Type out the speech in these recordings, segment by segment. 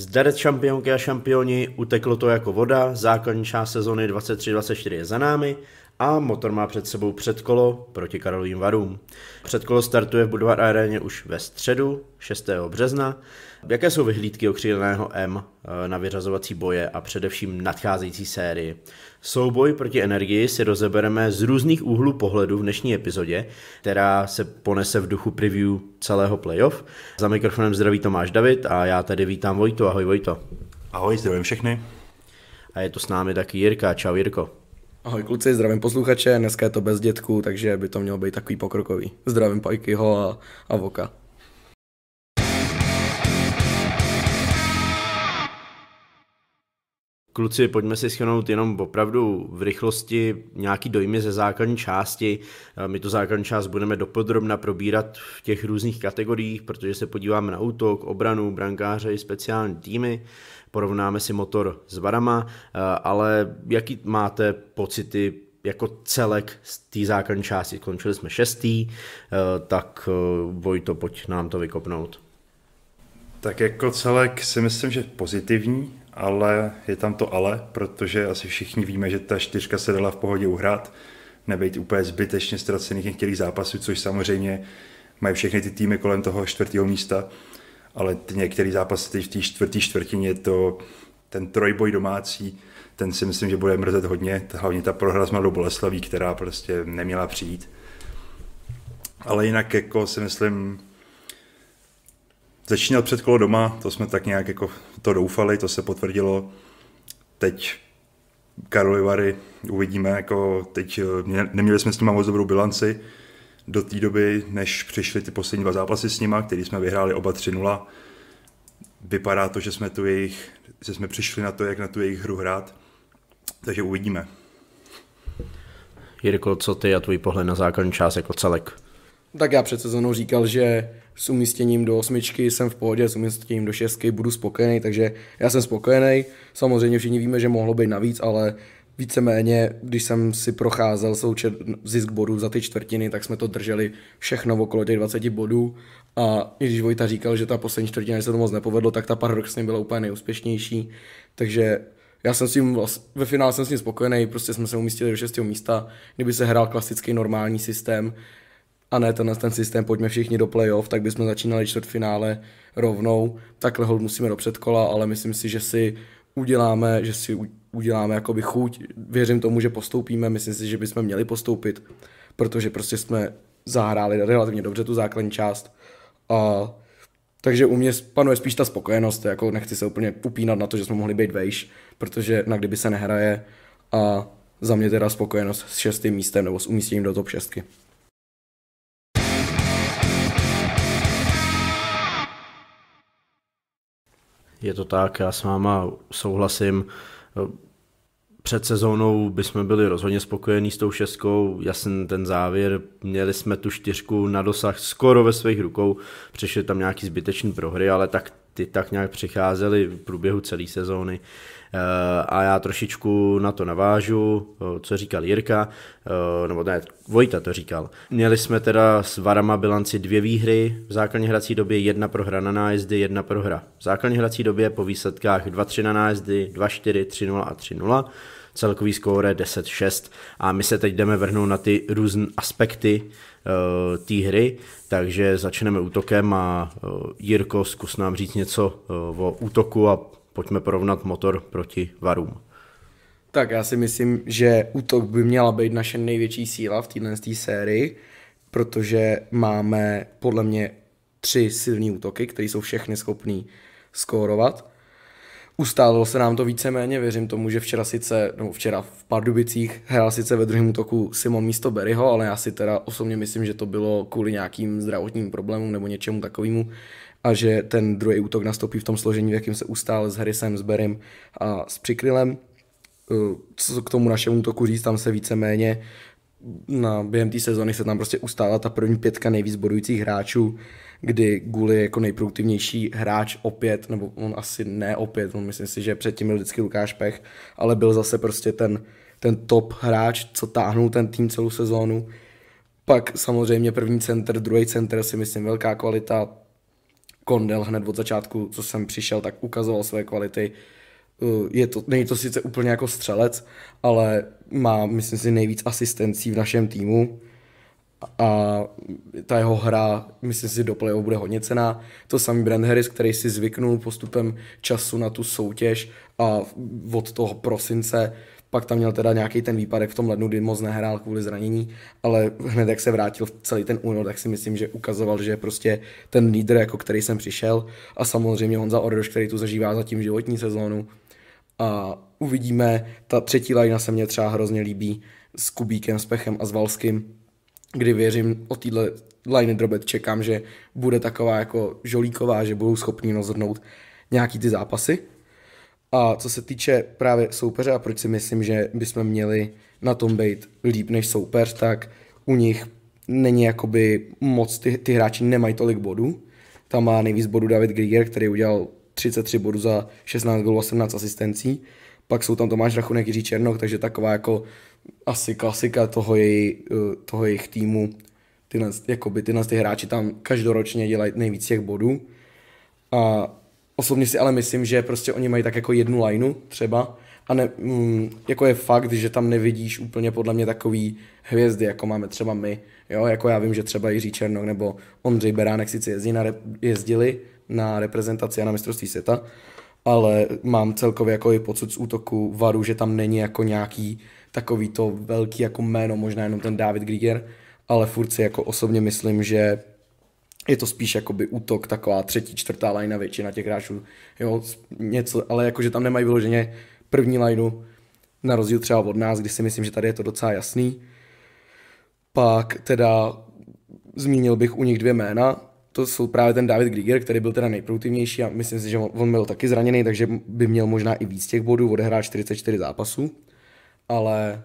Zdarec šampionky a šampioni uteklo to jako voda, základní část sezony 23-24 je za námi a motor má před sebou předkolo proti Karolým Varům. Předkolo startuje v Budvar aréně už ve středu 6. března. Jaké jsou vyhlídky okříleného M eh, na vyřazovací boje a především nadcházející sérii? Souboj proti energii si rozebereme z různých úhlů pohledu v dnešní epizodě, která se ponese v duchu preview celého playoff. Za mikrofonem zdraví Tomáš David a já tady vítám Vojtu. Ahoj Vojto. Ahoj, zdravím všechny. A je tu s námi taky Jirka. Čau Jirko. Ahoj kluci, zdravím posluchače, dneska je to bez dětku, takže by to mělo být takový pokrokový. Zdravím Pajkyho a, a Voka. Kluci, pojďme si schrnout jenom opravdu v rychlosti nějaký dojmy ze základní části. Eh, my tu základní část budeme dopodrobna probírat v těch různých kategoriích, protože se podíváme na útok, obranu, brankáře i speciální týmy. Porovnáme si motor s varama, eh, ale jaký máte pocity jako celek z té základní části? Končili jsme šestý, eh, tak Vojto, pojď nám to vykopnout. Tak jako celek si myslím, že pozitivní, ale je tam to ale, protože asi všichni víme, že ta čtyřka se dala v pohodě uhrát, nebejt úplně zbytečně ztracených některých zápasů, což samozřejmě mají všechny ty týmy kolem toho čtvrtého místa, ale ty některé zápasy teď v té čtvrté čtvrtině, to ten trojboj domácí, ten si myslím, že bude mrzet hodně, hlavně ta prohra s Mladou Boleslaví, která prostě neměla přijít. Ale jinak jako si myslím, Začínal před kolo doma, to jsme tak nějak jako to doufali, to se potvrdilo. Teď Karoli Vary uvidíme, jako teď eh, neměli jsme s nima moc dobrou bilanci do té doby, než přišly ty poslední dva zápasy s nima, který jsme vyhráli oba 3-0. Vypadá to, že jsme, tu jejich, že jsme přišli na to, jak na tu jejich hru hrát, takže uvidíme. Jirko, co ty a tvůj pohled na základní část jako celek? tak já před sezónou říkal, že s umístěním do osmičky jsem v pohodě, s umístěním do šestky budu spokojený, takže já jsem spokojený. Samozřejmě všichni víme, že mohlo být navíc, ale víceméně, když jsem si procházel součet zisk bodů za ty čtvrtiny, tak jsme to drželi všechno okolo těch 20 bodů a i když Vojta říkal, že ta poslední čtvrtina se to moc nepovedlo, tak ta paradoxně byla úplně nejúspěšnější, takže já jsem s tím, ve finále jsem s tím spokojený, prostě jsme se umístili do šestého místa, kdyby se hrál klasický normální systém, a ne tenhle ten systém, pojďme všichni do playoff, tak bychom začínali čtvrtfinále rovnou, takhle hold musíme do předkola, ale myslím si, že si uděláme, že si uděláme jakoby chuť, věřím tomu, že postoupíme, myslím si, že bychom měli postoupit, protože prostě jsme zahráli relativně dobře tu základní část a takže u mě panuje spíš ta spokojenost, jako nechci se úplně upínat na to, že jsme mohli být vejš, protože na kdyby se nehraje a za mě teda spokojenost s šestým místem nebo s umístěním do top šestky. Je to tak, já s váma souhlasím. Před sezónou bychom byli rozhodně spokojení s tou šestkou, jasný ten závěr, měli jsme tu čtyřku na dosah skoro ve svých rukou, přišly tam nějaký zbytečný prohry, ale tak ty tak nějak přicházely v průběhu celé sezóny. Eh, a já trošičku na to navážu, eh, co říkal Jirka, eh, nebo ne, Vojta to říkal. Měli jsme teda s Varama bilanci dvě výhry v základní hrací době, jedna prohra na nájezdy, jedna prohra v základní hrací době po výsledkách 2-3 na nájezdy, 2-4, 3-0 a 3-0 celkový skóre 10-6 a my se teď jdeme vrhnout na ty různé aspekty uh, té hry, takže začneme útokem a uh, Jirko, zkus nám říct něco uh, o útoku a Pojďme porovnat motor proti varům. Tak já si myslím, že útok by měla být naše největší síla v této sérii, protože máme podle mě tři silní útoky, které jsou všechny schopné skórovat. Ustálilo se nám to víceméně, věřím tomu, že včera sice, no včera v Pardubicích hrál sice ve druhém útoku Simon místo Berryho, ale já si teda osobně myslím, že to bylo kvůli nějakým zdravotním problémům nebo něčemu takovému, a že ten druhý útok nastoupí v tom složení, v jakém se ustál s Harrisem, s Berrym a s Přikrylem. Eh, co k tomu našemu útoku říct, tam se víceméně na, během té sezony se tam prostě ustála ta první pětka nejvíc bodujících hráčů, kdy Guli je jako nejproduktivnější hráč opět, nebo on asi ne opět, on myslím si, že předtím byl vždycky Lukáš Pech, ale byl zase prostě ten, ten top hráč, co táhnul ten tým celou sezónu. Pak samozřejmě první center, druhý center si myslím velká kvalita, kondel hned od začátku, co jsem přišel, tak ukazoval své kvality. Eh, je to, není to sice úplně jako střelec, ale má, myslím si, nejvíc asistencí v našem týmu a ta jeho hra, myslím si, do playoff bude hodně cená. To samý Brand Harris, který si zvyknul postupem času na tu soutěž a od toho prosince pak tam měl teda nějaký ten výpadek v tom lednu, kdy moc nehrál kvůli zranění, ale hned jak se vrátil v celý ten únor, tak si myslím, že ukazoval, že je prostě ten lídr, jako který jsem přišel a samozřejmě Honza Ordoš, který tu zažívá zatím životní sezónu. A uvidíme, ta třetí lajna se mě třeba hrozně líbí s Kubíkem, s Pechem a s Valským, kdy věřím o téhle line drobet čekám, že bude taková jako žolíková, že budou schopni rozhodnout nějaký ty zápasy, a co se týče právě soupeře a proč si myslím, že bychom měli na tom být líp než soupeř, tak u nich není jakoby moc, ty, ty hráči nemají tolik bodů. Tam má nejvíc bodů David Grieger, který udělal 33 bodů za 16 gólů a 17 asistencí. Pak jsou tam Tomáš Rachunek, Jiří Černoch, takže taková jako asi klasika toho, jej, eh, toho jejich týmu. Tyhle, jakoby tyhle ty hráči tam každoročně dělají nejvíc těch bodů. A Osobně si ale myslím, že prostě oni mají tak jako jednu lineu třeba a ne, mm, jako je fakt, že tam nevidíš úplně podle mě takový hvězdy, jako máme třeba my, jo, jako já vím, že třeba Jiří Černok nebo Ondřej Beránek sice jezdí na rep- jezdili na reprezentaci a na mistrovství světa, ale mám celkově jako i pocit z útoku varu, že tam není jako nějaký takový to velký jako jméno, možná jenom ten David Grieger, ale furt si jako osobně myslím, že je to spíš jakoby útok, taková třetí, čtvrtá lajna většina těch hráčů, jo, něco, ale jakože tam nemají vyloženě první lajnu, na rozdíl třeba od nás, kdy si myslím, že tady je to docela jasný. Pak teda zmínil bych u nich dvě jména, to jsou právě ten David Grieger, který byl teda nejproduktivnější a myslím si, že on, on byl taky zraněný, takže by měl možná i víc těch bodů, odehrát 44 zápasů, ale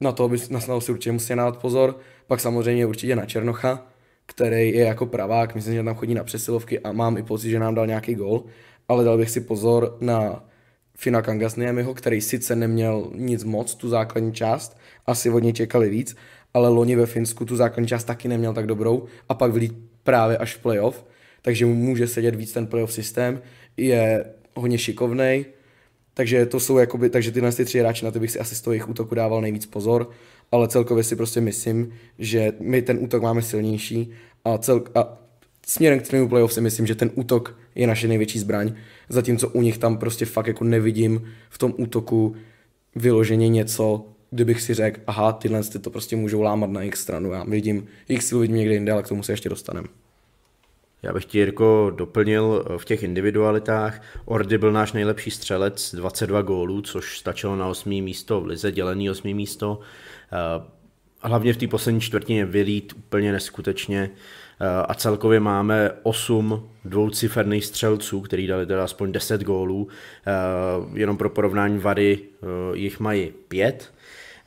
na to by na si určitě musí dát pozor. Pak samozřejmě určitě na Černocha, který je jako pravák, myslím, že tam chodí na přesilovky a mám i pocit, že nám dal nějaký gol, ale dal bych si pozor na Fina Kangasniemiho, který sice neměl nic moc, tu základní část, asi od něj čekali víc, ale loni ve Finsku tu základní část taky neměl tak dobrou a pak vylít právě až v playoff, takže mu může sedět víc ten playoff systém, je hodně šikovnej, takže to jsou jakoby, takže tyhle tři hráči, na ty bych si asi z toho jejich útoku dával nejvíc pozor ale celkově si prostě myslím, že my ten útok máme silnější a, cel, a směrem k tréninku playoff si myslím, že ten útok je naše největší zbraň, zatímco u nich tam prostě fakt jako nevidím v tom útoku vyloženě něco, kdybych si řekl, aha, tyhle ty to prostě můžou lámat na jejich stranu, já vidím jejich sílu vidím někde jinde, ale k tomu se ještě dostaneme. Já bych ti, Jirko, doplnil eh, v těch individualitách. Ordy byl náš nejlepší střelec, 22 gólů, což stačilo na 8. místo v lize, dělený 8. místo. Eh, hlavně v té poslední čtvrtině vylít úplně neskutečně eh, a celkově máme 8 dvouciferných střelců, který dali teda aspoň 10 gólů. Jenom pro porovnání Vary jich mají 5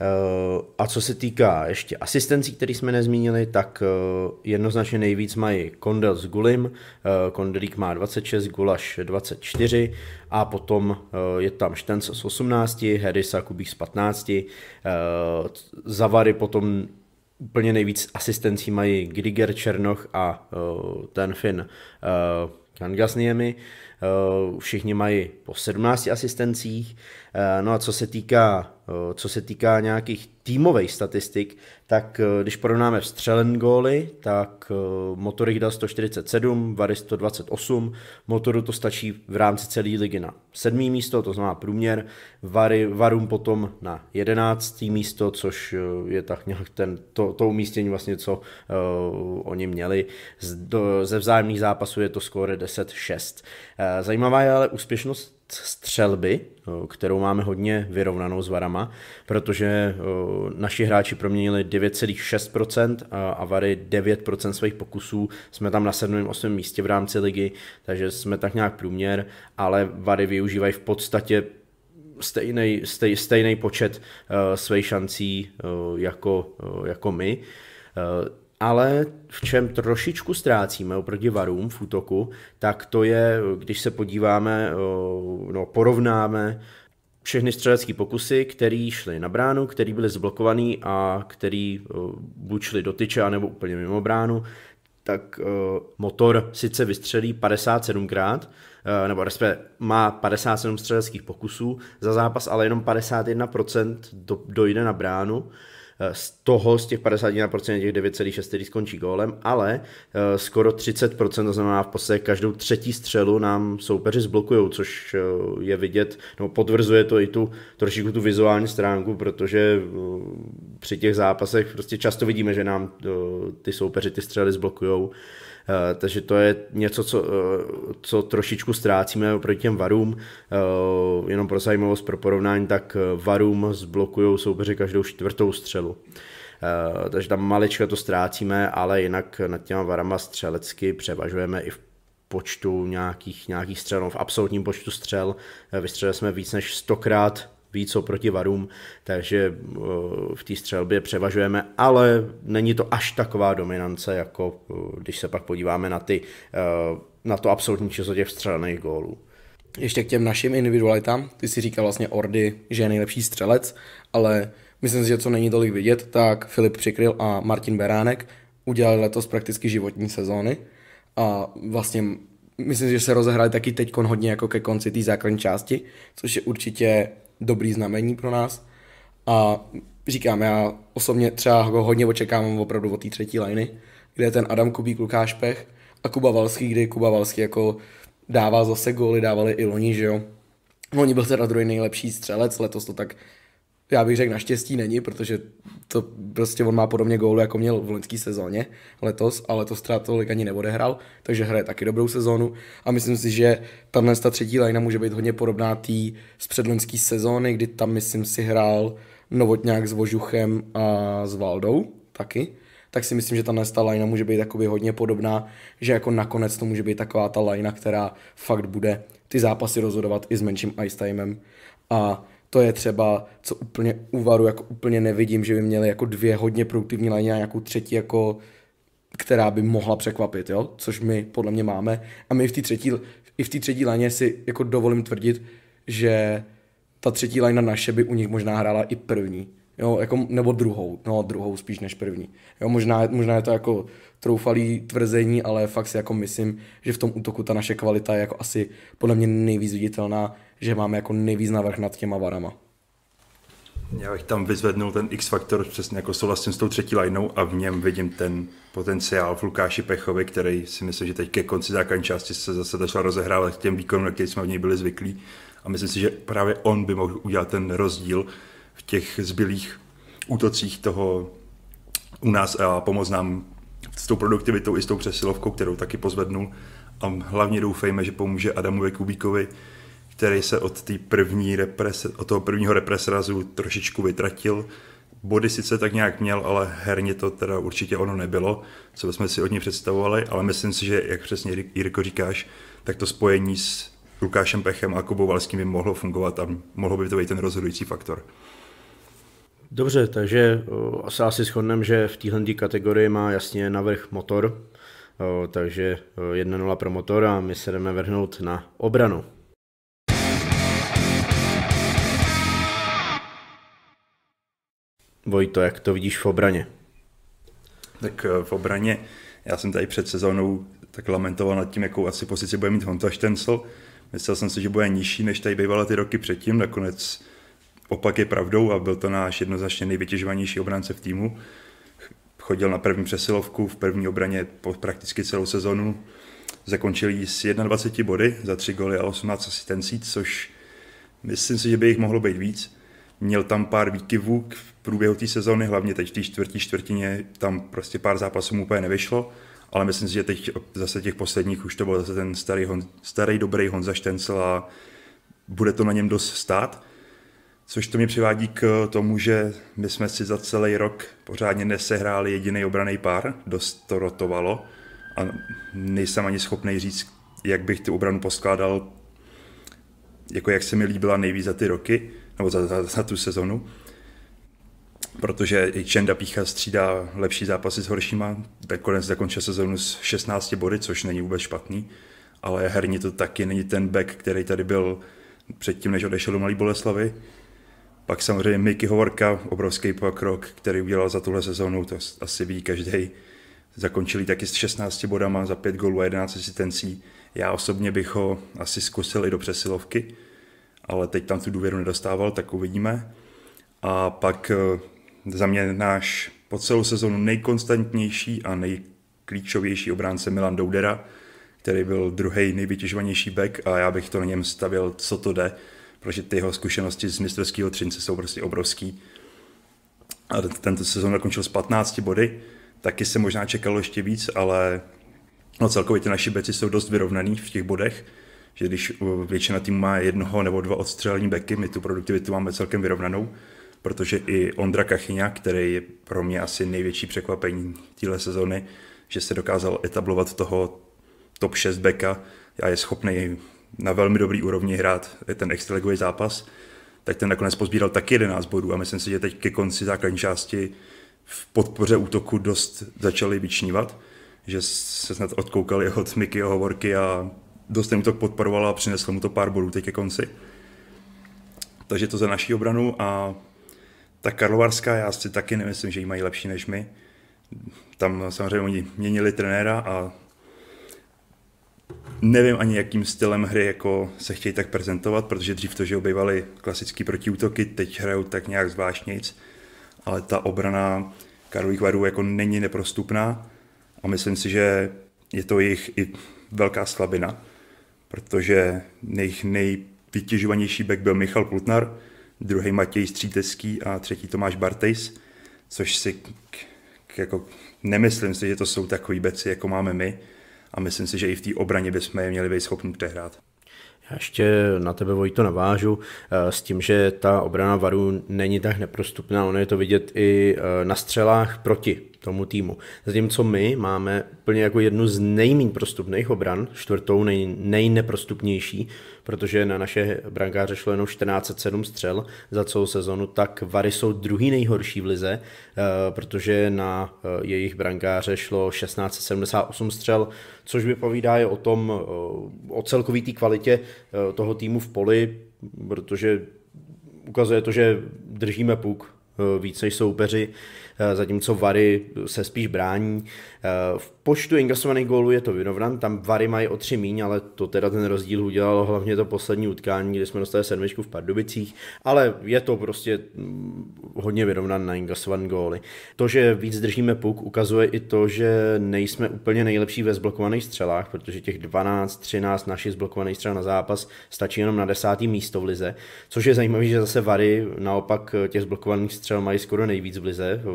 Eh, a co se týká ještě asistencí, které jsme nezmínili, tak eh, jednoznačně nejvíc mají Kondel s Gulim, eh, Kondelík má 26, Gulaš 24 a potom je tam Štenc s 18, a Kubík z 15, Zavary potom úplně nejvíc asistencí mají Grigger Černoch a ten Fin Kangasniemi. Všichni mají po 17 asistencích. Eh, no a co se týká, eh, co se týká nějakých týmových statistik, tak eh, když porovnáme vstřelen góly, tak motorich dal 147, Vary 128, Motoru to stačí v rámci celé ligy na sedmý místo, to znamená průměr, Vary, Varum potom na jedenáctý místo, což je tak nějak ten, to, to umístění vlastně, co uh, oni měli. Z, do, ze vzájemných zápasů je to skóre 10-6. Uh, zajímavá je ale úspěšnost střelby, kterou máme hodně vyrovnanou s varama, protože naši hráči proměnili 9,6% a vary 9% svých pokusů. Jsme tam na 7. 8. místě v rámci ligy, takže jsme tak nějak průměr, ale vary využívají v podstatě stejný, stej, stejný počet uh, svých šancí uh, jako, uh, jako my. Uh, ale v čem trošičku ztrácíme oproti varům v útoku, tak to je, když se podíváme, no, porovnáme všechny střelecké pokusy, které šly na bránu, které byly zblokované a které buď šly do tyče, nebo úplně mimo bránu, tak motor sice vystřelí 57krát, e, nebo respektive má 57 střeleckých pokusů za zápas, ale jenom 51% do, dojde na bránu Eh, z toho z těch 51% těch 9,6 skončí gólem, ale eh, skoro 30%, to znamená v podstatě každou třetí střelu nám soupeři zblokují, což eh, je vidět, no potvrzuje to i tu trošičku tu vizuální stránku, protože při těch zápasech prostě často vidíme, že nám ty soupeři ty střely zblokujou. Eh, takže to je něco, co, eh, co trošičku ztrácíme oproti těm varům. Eh, jenom pro zajímavost, pro porovnání, tak varům zblokují soupeři každou čtvrtou střelu. Takže tam malička to ztrácíme, ale jinak nad těma varama střelecky převažujeme i v počtu nějakých, nějakých střel, no v absolutním počtu střel. Vystřelili jsme víc než stokrát víc oproti varům, takže eh, v té střelbě převažujeme, ale není to až taková dominance, jako eh, když se pak podíváme na, ty, eh, na to absolutní číslo těch vstřelených gólů. Ještě k těm našim individualitám, ty si říkal vlastně Ordy, že je nejlepší střelec, ale myslím si, že co není tolik vidět, tak Filip Přikryl a Martin Beránek udělali letos prakticky životní sezóny a vlastně myslím, že se rozehrali taky teď hodně jako ke konci té základní části, což je určitě dobrý znamení pro nás. A říkám, já osobně třeba ho hodně očekávám opravdu od té třetí liny, kde je ten Adam Kubík, Lukáš Pech a Kuba Valský, kdy Kuba Valský jako dává zase góly, dávali i loni, že jo. Oni byl teda druhý nejlepší střelec, letos to tak já bych řekl, naštěstí není, protože to prostě on má podobně gólu, jako měl v loňské sezóně letos, ale to teda tolik ani neodehrál, takže hraje taky dobrou sezónu a myslím si, že tahle ta třetí lajna může být hodně podobná tý z předloňské sezóny, kdy tam, myslím si, hrál Novotňák s Vožuchem a s Valdou taky, tak si myslím, že ta ta lajna může být jakoby hodně podobná, že jako nakonec to může být taková ta lajna, která fakt bude ty zápasy rozhodovat i s menším ice timem a to je třeba, co úplně uvaru, jako úplně nevidím, že by měli jako dvě hodně produktivní lani a nějakou třetí jako která by mohla překvapit, jo? což my podle mě máme. A my v té třetí, i v té třetí laně si jako dovolím tvrdit, že ta třetí lajna naše by u nich možná hrála i první. Jo, jako, nebo druhou, no druhou spíš než první. Jo, možná, možná je to jako troufalý tvrzení, ale fakt si jako myslím, že v tom útoku ta naše kvalita je jako asi podle mě nejvíc viditelná že máme jako nejvíc navrh nad těma varama. Já bych tam vyzvednul ten X-faktor, přesně jako souhlasím s tou třetí lineou a v něm vidím ten potenciál v Lukáši Pechovi, který si myslím, že teď ke konci základní části se zase začal rozehrávat k těm výkonům, na který jsme v něj byli zvyklí. A myslím si, že právě on by mohl udělat ten rozdíl v těch zbylých útocích toho u nás a pomoct nám s tou produktivitou i s tou přesilovkou, kterou taky pozvednul. A hlavně doufejme, že pomůže Adamu Kubíkovi který se od, té první represe, od toho prvního represrazu trošičku vytratil. Body sice tak nějak měl, ale herně to teda určitě ono nebylo, co jsme si od něj představovali, ale myslím si, že jak přesně Jirko říkáš, tak to spojení s Lukášem Pechem a Kubou Valským by mohlo fungovat a mohlo by to být ten rozhodující faktor. Dobře, takže se asi shodneme, že v téhle kategorii má jasně navrh motor, takže 1-0 pro motor a my se jdeme vrhnout na obranu. Vojto, jak to vidíš v obraně? Tak eh, v obraně, já jsem tady před sezónou tak lamentoval nad tím, jakou asi pozici bude mít Honza Štencel. Myslel jsem si, že bude nižší, než tady bývala ty roky předtím. Nakonec opak je pravdou a byl to náš jednoznačně nejvytěžovanější obránce v týmu. Chodil na první přesilovku, v první obraně po prakticky celou sezonu. Zakončil jí s 21 body za 3 góly a 18 asistencí, což myslím si, že by jich mohlo být víc Měl tam pár výkyvů v průběhu té sezóny, hlavně teď v té čtvrtí čtvrtině, tam prostě pár zápasů mu úplně nevyšlo, ale myslím si, že teď zase těch posledních už to byl zase ten starý, Hon, starý dobrý Honza Štencel a bude to na něm dost stát. Což to mě přivádí k tomu, že my jsme si za celý rok pořádně nesehráli jediný obraný pár, dost to rotovalo a nejsem ani schopný říct, jak bych tu obranu poskládal, jako jak se mi líbila nejvíc za ty roky nebo za, za, za tu sezonu, protože i Čenda Pícha střídá lepší zápasy s horšíma, tak konec zakončil sezonu s 16 body, což není vůbec špatný, ale herně to taky není ten back, který tady byl předtím, než odešel do Malý Boleslavy. Pak samozřejmě Miky Hovorka, obrovský pokrok, který udělal za tuhle sezonu, to asi ví každý. Zakončili taky s 16 bodama za 5 gólů a 11 asistencí. Já osobně bych ho asi zkusil i do přesilovky, ale teď tam tu důvěru nedostával, tak uvidíme. A pak eh, za mě náš po celou sezonu nejkonstantnější a nejklíčovější obránce Milan Doudera, který byl druhý nejvytěžovanější back a já bych to na něm stavil, co to jde, protože ty jeho zkušenosti z mistrovského třince jsou prostě obrovský. A tento sezon dokončil s 15 body, taky se možná čekalo ještě víc, ale no celkově ty naši beci jsou dost vyrovnaný v těch bodech, že když eh, většina týmu má jednoho nebo dva odstřelení beky, my tu produktivitu máme celkem vyrovnanou, protože i Ondra Kachyňa, který je pro mě asi největší překvapení téhle sezony, že se dokázal etablovat toho top 6 beka a je schopný na velmi dobrý úrovni hrát ten extraligový zápas, tak ten nakonec pozbíral taky 11 bodů a myslím si, že teď ke konci základní části v podpoře útoku dost začali vyčnívat, že se snad odkoukali od Mikyho Hovorky a dost mu to podporovala a přineslo mu to pár bodů teď ke konci. Takže to za naší obranu a ta Karlovarská, já si taky nemyslím, že ji mají lepší než my. Tam samozřejmě oni měnili trenéra a nevím ani jakým stylem hry jako se chtějí tak prezentovat, protože dřív to, že obývali klasický protiútoky, teď hrajou tak nějak zvláštnějc, ale ta obrana Karlových varů jako není neprostupná a myslím si, že je to jejich i velká slabina protože jejich nejvytěžovanější back byl Michal Plutnar, druhý Matěj Stříteský a třetí Tomáš Bartejs, což si k, jako nemyslím si, že to jsou takový beci, jako máme my a myslím si, že i v té obraně bychom je měli být schopni přehrát. Já ještě na tebe, Vojto, navážu eh, s tím, že ta obrana Varu není tak neprostupná, ono je to vidět i eh, na střelách proti tomu týmu. Zatímco my máme úplně jako jednu z nejméně prostupných obran, čtvrtou nej, nejneprostupnější, protože na naše brankáře šlo jenom 1407 střel za celou sezonu, tak Vary jsou druhý nejhorší v lize, eh, protože na eh, jejich brankáře šlo 1678 střel, což vypovídá je o tom, eh, o celkový té kvalitě toho týmu v poli, protože ukazuje to, že držíme puk více než soupeři Eh, zatímco Vary se spíš brání. Eh, v počtu inkasovaných gólů je to vyrovnan, tam Vary mají o tři míň, ale to teda ten rozdíl udělalo hlavně to poslední utkání, kdy jsme dostali sedmičku v Pardubicích, ale je to prostě mm, hodně vyrovnan na inkasované góly. To, že víc držíme puk, ukazuje i to, že nejsme úplně nejlepší ve zblokovaných střelách, protože těch 12-13 našich zblokovaných střel na zápas stačí jenom na desátý místo v lize, což je zajímavé, že zase Vary naopak eh, těch zblokovaných střel mají skoro nejvíc v lize, eh,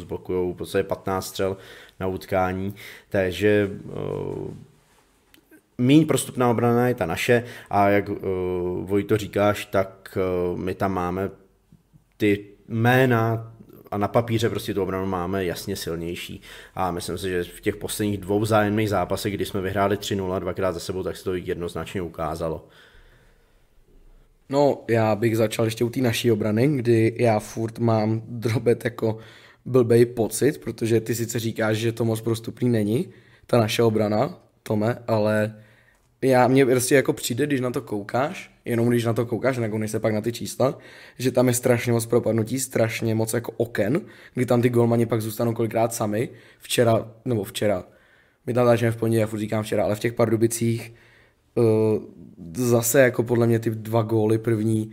zblokují v podstatě 15 střel na utkání, takže eh, méně prostupná obrana je ta naše a jak uh, eh, Vojto říkáš, tak uh, my tam máme ty jména a na papíře prostě tu obranu máme jasně silnější. A myslím si, že v těch posledních dvou zájemných zápasech, kdy jsme vyhráli 3-0 dvakrát za sebou, tak se to jednoznačně ukázalo. No, já bych začal ještě u té naší obrany, kdy já furt mám drobet jako blbej pocit, protože ty sice říkáš, že to moc prostupný není, ta naše obrana, Tome, ale já mě prostě jako přijde, když na to koukáš, jenom když na to koukáš, nekounej se pak na ty čísla, že tam je strašně moc propadnutí, strašně moc jako oken, kdy tam ty golmani pak zůstanou kolikrát sami. Včera, nebo včera, my tam dáčeme v pondělí, já furt říkám včera, ale v těch Pardubicích uh, zase jako podle mě ty dva góly první,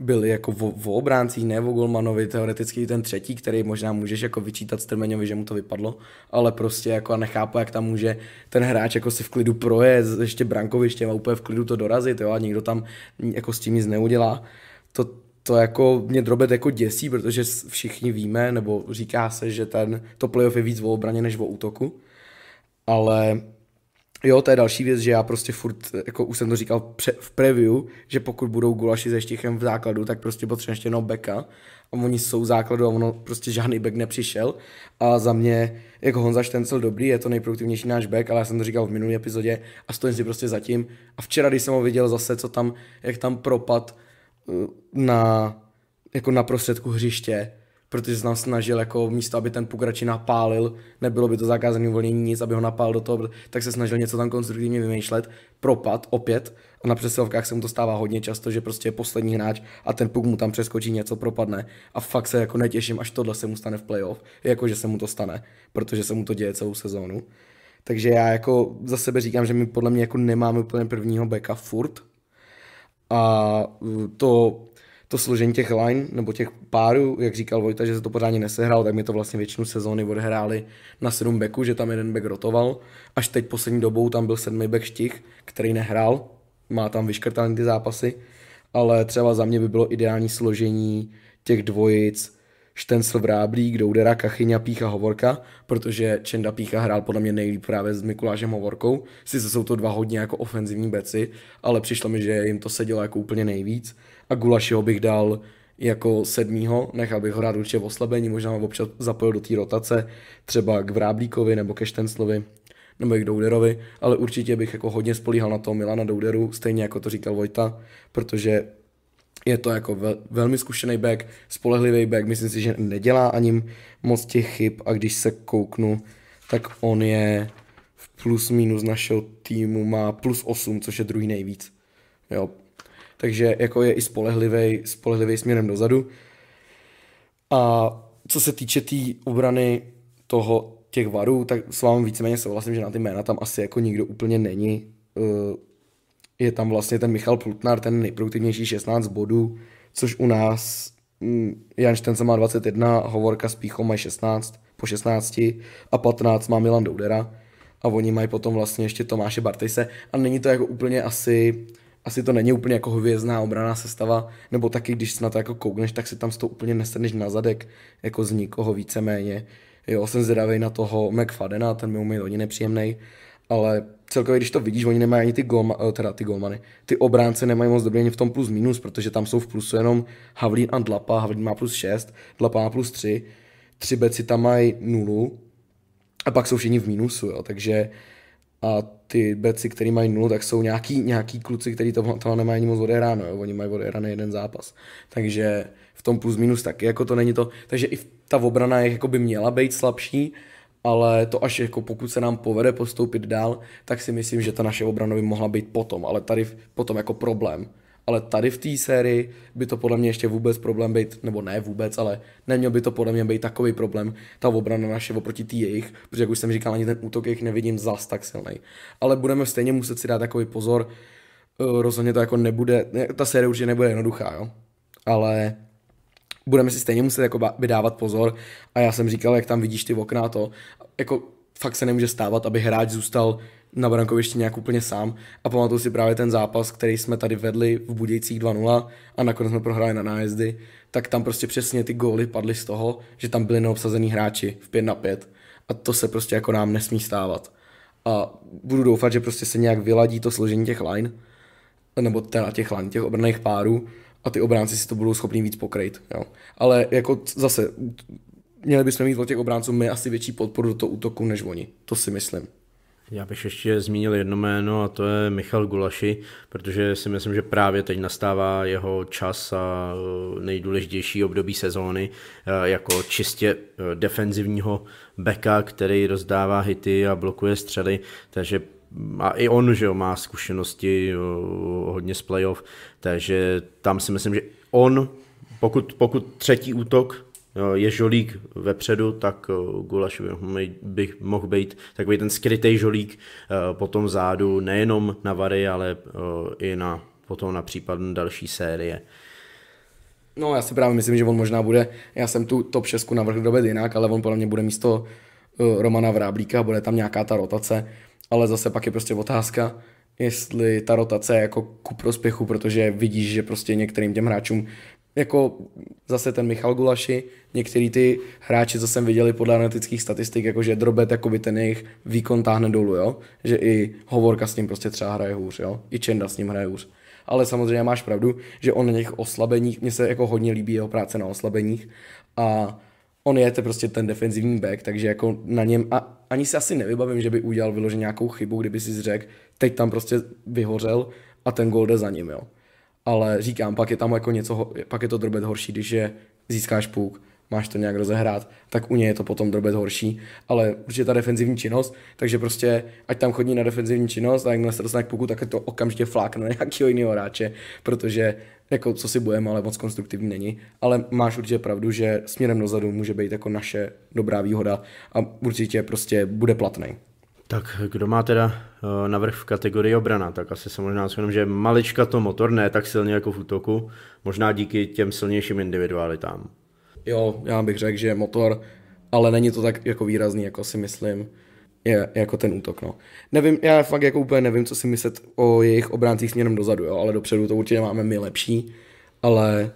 byli jako v, v obráncích, ne o Golmanovi, teoreticky ten třetí, který možná můžeš jako vyčítat Strmeňovi, že mu to vypadlo, ale prostě jako nechápu, jak tam může ten hráč jako si v klidu projet ještě brankoviště a úplně v klidu to dorazit, jo, a nikdo tam jako s tím nic neudělá. To, to jako mě drobet jako děsí, protože všichni víme, nebo říká se, že ten, to playoff je víc o obraně než o útoku, ale Jo, to je další věc, že já prostě furt, jako už jsem to říkal pře- v preview, že pokud budou gulaši se štichem v základu, tak prostě potřebuje ještě jednoho beka. A oni jsou v základu a ono prostě žádný back nepřišel. A za mě, jako Honza Štencel dobrý, je to nejproduktivnější náš back, ale já jsem to říkal v minulé epizodě a stojím si prostě zatím. A včera, když jsem ho viděl zase, co tam, jak tam propad eh, na, jako na prostředku hřiště, protože se tam snažil jako místo, aby ten puk radši napálil, nebylo by to zakázané uvolnění nic, aby ho napál do toho, tak se snažil něco tam konstruktivně vymýšlet, propad opět a na přesilovkách se mu to stává hodně často, že prostě je poslední hráč a ten puk mu tam přeskočí, něco propadne a fakt se jako netěším, až tohle se mu stane v playoff, jako že se mu to stane, protože se mu to děje celou sezónu. Takže já jako za sebe říkám, že my podle mě jako nemáme úplně prvního beka furt, a to to složení těch line nebo těch párů, jak říkal Vojta, že se to pořádně nesehrálo, tak mi to vlastně většinu sezóny odehráli na sedm beku, že tam jeden back rotoval. Až teď poslední dobou tam byl sedmý back Štich, který nehrál, má tam vyškrtané ty zápasy, ale třeba za mě by bylo ideální složení těch dvojic Štencl Vráblík, Doudera, Kachyňa, Pícha, Hovorka, protože Čenda Pícha hrál podle mě nejlíp právě s Mikulášem Hovorkou. Sice jsou to dva hodně jako ofenzivní beci, ale přišlo mi, že jim to sedělo jako úplně nejvíc a Gulašiho bych dal jako sedmýho, nechal bych ho rád určitě v oslabení, možná ho občas zapojil do té rotace, třeba k Vráblíkovi nebo ke Štenclovi, nebo i k Douderovi, ale určitě bych jako hodně spolíhal na toho Milana Douderu, stejně jako to říkal Vojta, protože je to jako vel, velmi zkušený back, spolehlivý back, myslím si, že nedělá ani moc těch chyb a když se kouknu, tak on je v plus minus našeho týmu má plus 8, což je druhý nejvíc. Jo, takže jako je i spolehlivý, spolehlivý směrem dozadu. A co se týče té tý obrany toho, těch varů, tak s vámi víceméně souhlasím, že na ty jména tam asi jako nikdo úplně není. Eh, je tam vlastně ten Michal Plutnar, ten nejproduktivnější 16 bodů, což u nás hm, Jan ten má 21, Hovorka s Píchou mají 16, po 16 a 15 má Milan Doudera a oni mají potom vlastně ještě Tomáše Bartejse a není to jako úplně asi asi to není úplně jako hvězdná obraná sestava, nebo taky když na to jako koukneš, tak si tam s to úplně nesedneš na zadek, jako z nikoho víceméně. Jo, jsem zvědavý na toho McFadena, ten mi umí hodně nepříjemný, ale celkově, když to vidíš, oni nemají ani ty, golma, eh, teda ty golmany, ty obránce nemají moc dobrý ani v tom plus minus, protože tam jsou v plusu jenom Havlín a Dlapa, Havlín má plus 6, Dlapa má plus 3, tři beci tam mají nulu a pak jsou všichni v mínusu, jo, takže a ty beci, který mají nulu, tak jsou nějaký, nějaký kluci, který to, to nemají moc odehráno, jo? oni mají odehráno jeden zápas. Takže v tom plus minus taky, jako to není to, takže i ta obrana je, jako by měla být slabší, ale to až jako pokud se nám povede postoupit dál, tak si myslím, že ta naše obrana by mohla být potom, ale tady potom jako problém ale tady v té sérii by to podle mě ještě vůbec problém být, nebo ne vůbec, ale neměl by to podle mě být takový problém, ta obrana naše oproti té jejich, protože jak už jsem říkal, ani ten útok jejich nevidím zas tak silný. Ale budeme stejně muset si dát takový pozor, eh, rozhodně to jako nebude, ta série určitě nebude jednoduchá, jo. Ale budeme si stejně muset jako vydávat pozor a já jsem říkal, jak tam vidíš ty okna a to, jako fakt se nemůže stávat, aby hráč zůstal na brankovišti nějak úplně sám a pamatuju si právě ten zápas, který jsme tady vedli v Budějcích 2-0 a nakonec jsme prohráli na nájezdy, tak tam prostě přesně ty góly padly z toho, že tam byli neobsazený hráči v 5 na 5 a to se prostě jako nám nesmí stávat. A budu doufat, že prostě se nějak vyladí to složení těch line, nebo teda těch line, těch obraných párů a ty obránci si to budou schopni víc pokrýt. Jo. Ale jako zase, měli bychom mít od těch obránců my asi větší podporu do toho útoku než oni. To si myslím. Já bych ještě zmínil jedno jméno a to je Michal Gulaši, protože si myslím, že právě teď nastává jeho čas a eh, nejdůležitější období sezóny eh, jako čistě eh, defenzivního beka, který rozdává hity a blokuje střely, takže mm, a i on, že jo, má zkušenosti hodně z playoff, takže tam si myslím, že on, pokud, pokud třetí útok je žolík vepředu, tak eh, Gulaš by mohl být takový ten skrytý žolík eh, potom zádu nejenom na Vary, ale eh, i na potom na případ další série. No já si právě myslím, že on možná bude, já jsem tu top 6 navrhl dobět jinak, ale on podle mě bude místo Romana Vráblíka, bude tam nějaká ta rotace, ale zase pak je prostě otázka, jestli ta rotace je jako ku prospěchu, protože vidíš, že prostě některým těm hráčům jako zase ten Michal Gulaši, některý ty hráči, co jsem viděli podle analytických statistik, jakože Drobet, jakoby ten jejich výkon táhne dolů, jo? že i Hovorka s ním prostě třeba hraje hůř, jo? i Čenda s ním hraje hůř. Ale samozřejmě máš pravdu, že on na těch oslabeních, mně se jako hodně líbí jeho práce na oslabeních a on je to prostě ten defenzivní back, takže jako na něm, a ani se asi nevybavím, že by udělal vyložen nějakou chybu, kdyby si řekl, teď tam prostě vyhořel a ten gol jde za ním, jo ale říkám, pak je tam jako něco, pak je to drobet horší, když je získáš puk, máš to nějak rozehrát, tak u něj je to potom drobet horší, ale určitě ta defenzivní činnost, takže prostě ať tam chodí na defenzivní činnost a jakmile se dostane k puku, tak to okamžitě flákne nějakého jiného hráče, protože jako co si budeme, ale moc konstruktivní není, ale máš určitě pravdu, že směrem dozadu může být jako naše dobrá výhoda a určitě prostě bude platný. Tak kdo má teda eh, navrh v kategorii obrana, tak asi se možná shodneme, že malička to motor ne tak silně jako v útoku, možná díky těm silnějším individualitám. Jo, já bych řekl, že motor, ale není to tak jako výrazný, jako si myslím, je jako ten útok. No. Nevím, já fakt jako úplně nevím, co si myslet o jejich obráncích směrem dozadu, jo, ale dopředu to určitě máme my lepší, ale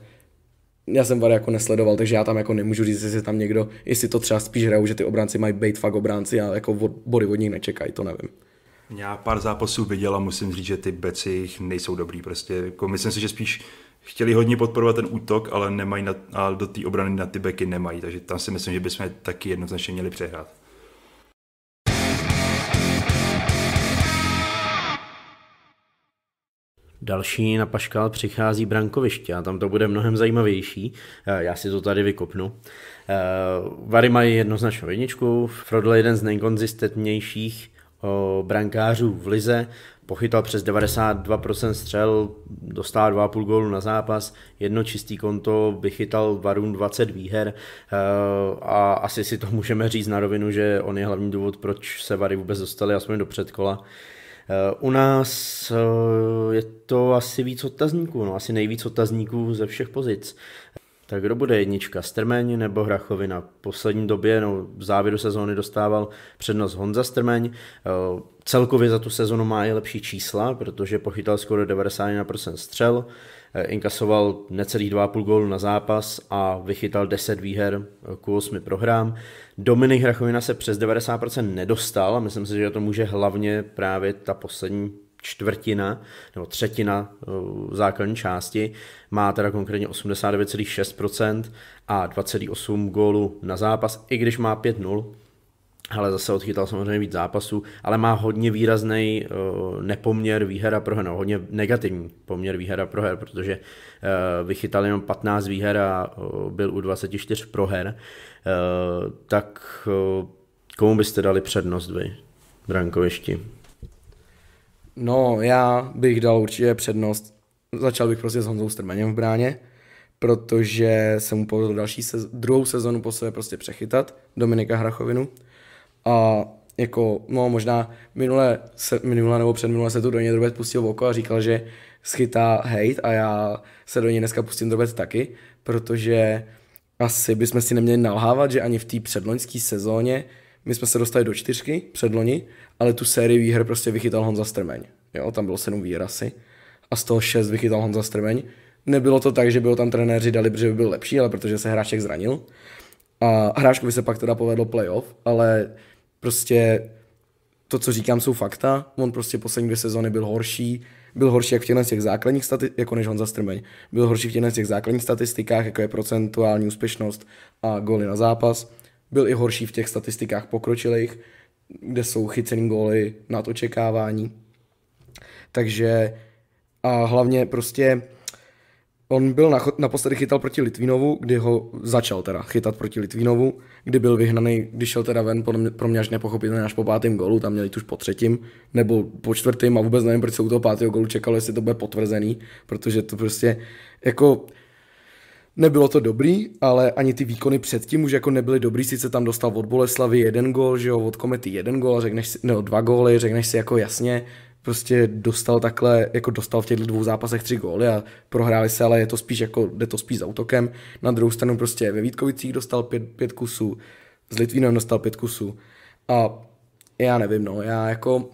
já jsem VAR jako nesledoval, takže já tam jako nemůžu říct, jestli tam někdo, jestli to třeba spíš hrajou, že ty obránci mají být fakt obránci a jako body od nich nečekají, to nevím. Já pár zápasů viděl a musím říct, že ty beci nejsou dobrý. Prostě jako myslím si, že spíš chtěli hodně podporovat ten útok, ale nemají na, a do té obrany na ty beky nemají, takže tam si myslím, že bychom taky jednoznačně měli přehrát. Další na Paškal přichází Brankoviště a tam to bude mnohem zajímavější. Eh, já si to tady vykopnu. Eh, Vary mají jednoznačnou jedničku, Frodl jeden z nejkonzistentnějších eh, brankářů v lize, pochytal přes 92% střel, dostal 2,5 gólu na zápas, jedno čistý konto, vychytal Varun 20 výher a asi si to můžeme říct na rovinu, že on je hlavní důvod, proč se Vary vůbec dostali aspoň do předkola. Eh, u nás eh, je to asi víc otazníků, no asi nejvíc otazníků ze všech pozic. Tak kdo bude jednička, Strmeň nebo Hrachovina? V poslední době, no v závěru sezóny dostával přednost Honza Strmeň. Eh, celkově za tu sezonu má i lepší čísla, protože pochytal skoro 91% střel. Eh, inkasoval necelých 2,5 gólu na zápas a vychytal 10 výher eh, k 8 prohrám. Dominik Hrachovina se přes 90% nedostal a myslím si, že to může hlavně právě ta poslední čtvrtina nebo třetina eh, základní části, má teda konkrétně 89,6% a 2,8 gólu na zápas, i když má 5-0, ale zase odchytal samozřejmě víc zápasů, ale má hodně výrazný uh, eh, nepoměr výhera pro no, hodně negativní poměr výhera pro her, protože uh, vychytal jenom 15 výher a uh, byl u 24 proher, uh, tak uh, komu byste dali přednost vy, Brankovišti? No, já bych dal určitě přednost. Začal bych prostě s Honzou Strmeněm v bráně, protože jsem mu povedl další sez- druhou sezonu po sebe prostě přechytat Dominika Hrachovinu a jako, no možná minule, se, minule nebo předminule se tu do něj Drobec pustil v oko a říkal, že schytá hate a já se do něj dneska pustím Drobec taky, protože asi bychom si neměli nalhávat, že ani v té předloňské sezóně my jsme se dostali do čtyřky předloni, ale tu sérii výher prostě vychytal Honza Strmeň. Jo, tam bylo sedm výher asi a z toho šest vychytal Honza Strmeň. Nebylo to tak, že bylo tam trenéři dali, protože by byl lepší, ale protože se hráček zranil. A by se pak teda povedlo playoff, ale Prostě to, co říkám, jsou fakta. On prostě poslední dvě sezony byl horší, byl horší jak v těchto těch základních statistikách, jako než Honza Strmeň. Byl horší v těchto těch základních statistikách, jako je procentuální úspěšnost a góly na zápas. Byl i horší v těch statistikách pokročilých, kde jsou chycený góly nad očekávání. Takže a hlavně prostě On byl na, naposledy chytal proti Litvinovu, kdy ho začal teda chytat proti Litvinovu, kdy byl vyhnaný, když šel teda ven, podle mě, pro mě až nepochopitelně až po pátém golu, tam měli tuž po třetím nebo po čtvrtém a vůbec nevím, proč se u toho pátého golu čekalo, jestli to bude potvrzený, protože to prostě jako nebylo to dobrý, ale ani ty výkony předtím už jako nebyly dobrý, sice tam dostal od Boleslavy jeden gol, že jo, od Komety jeden gol, řekneš si, nebo dva góly, řekneš si jako jasně, prostě dostal takhle, jako dostal v těchto dvou zápasech tři góly a prohráli se, ale je to spíš jako, jde to spíš s autokem. Na druhou stranu prostě ve Vítkovicích dostal pět, pět kusů, s Litvínem dostal pět kusů a já nevím, no, já jako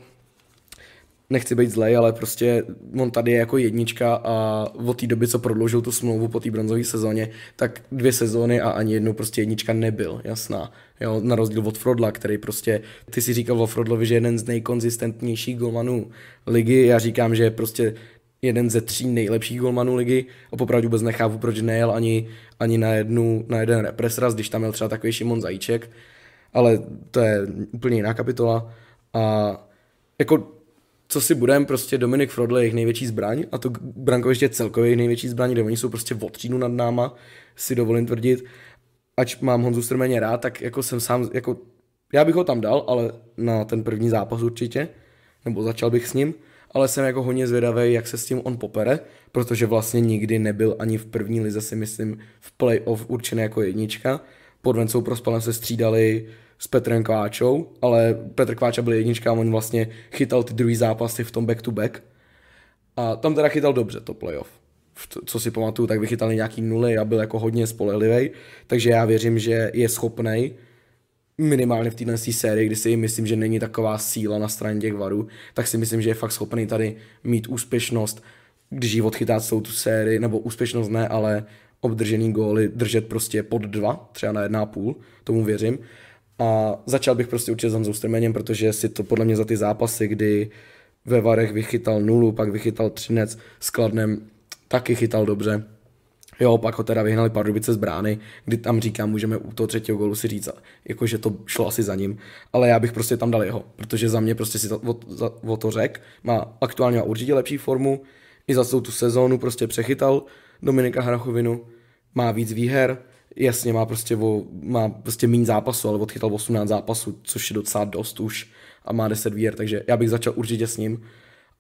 nechci být zlej, ale prostě on tady je jako jednička a od té doby, co prodloužil tu smlouvu po té bronzové sezóně, tak dvě sezóny a ani jednou prostě jednička nebyl, jasná. Jo, na rozdíl od Frodla, který prostě, ty si říkal o Frodlovi, že je jeden z nejkonzistentnějších golmanů ligy, já říkám, že je prostě jeden ze tří nejlepších golmanů ligy a popravdu vůbec nechápu, proč nejel ani, ani na, jednu, na jeden represraz, když tam měl třeba takový Šimon Zajíček, ale to je úplně jiná kapitola a jako co si budeme, prostě Dominik Frodle je jejich největší zbraň a to brankoviště je celkově jejich největší zbraň, kde oni jsou prostě v třídu nad náma, si dovolím tvrdit. Ač mám Honzu Strmeně rád, tak jako jsem sám, jako já bych ho tam dal, ale na ten první zápas určitě, nebo začal bych s ním, ale jsem jako hodně zvědavý, jak se s tím on popere, protože vlastně nikdy nebyl ani v první lize, si myslím, v playoff určené jako jednička. Pod Vencou Prospalem se střídali s Petrem Kváčou, ale Petr Kváča byl jednička, on vlastně chytal ty druhý zápasy v tom back-to-back. A tam teda chytal dobře to playoff. Co si pamatuju, tak vychytal nějaký nuly a byl jako hodně spolehlivý, takže já věřím, že je schopný minimálně v téhle sérii, kdy si myslím, že není taková síla na straně těch varů, tak si myslím, že je fakt schopný tady mít úspěšnost, když ji odchytá celou tu sérii, nebo úspěšnost ne, ale obdržený góly držet prostě pod dva, třeba na jedna půl, tomu věřím. A začal bych prostě určitě s Honzou Strmeněm, protože si to podle mě za ty zápasy, kdy ve Varech vychytal nulu, pak vychytal Třinec s Kladnem, taky chytal dobře. Jo, pak ho teda vyhnali Pardubice z brány, kdy tam říkám, můžeme u toho třetího golu si říct, jako že to šlo asi za ním, ale já bych prostě tam dal jeho, protože za mě prostě si to, o, za, o to řek, má aktuálně má určitě lepší formu, i za celou tu sezónu prostě přechytal Dominika Hrachovinu, má víc výher, jasně má prostě, o, má prostě méně zápasu, ale odchytal 18 zápasů, což je docela dost už a má 10 výher, takže já bych začal určitě s ním.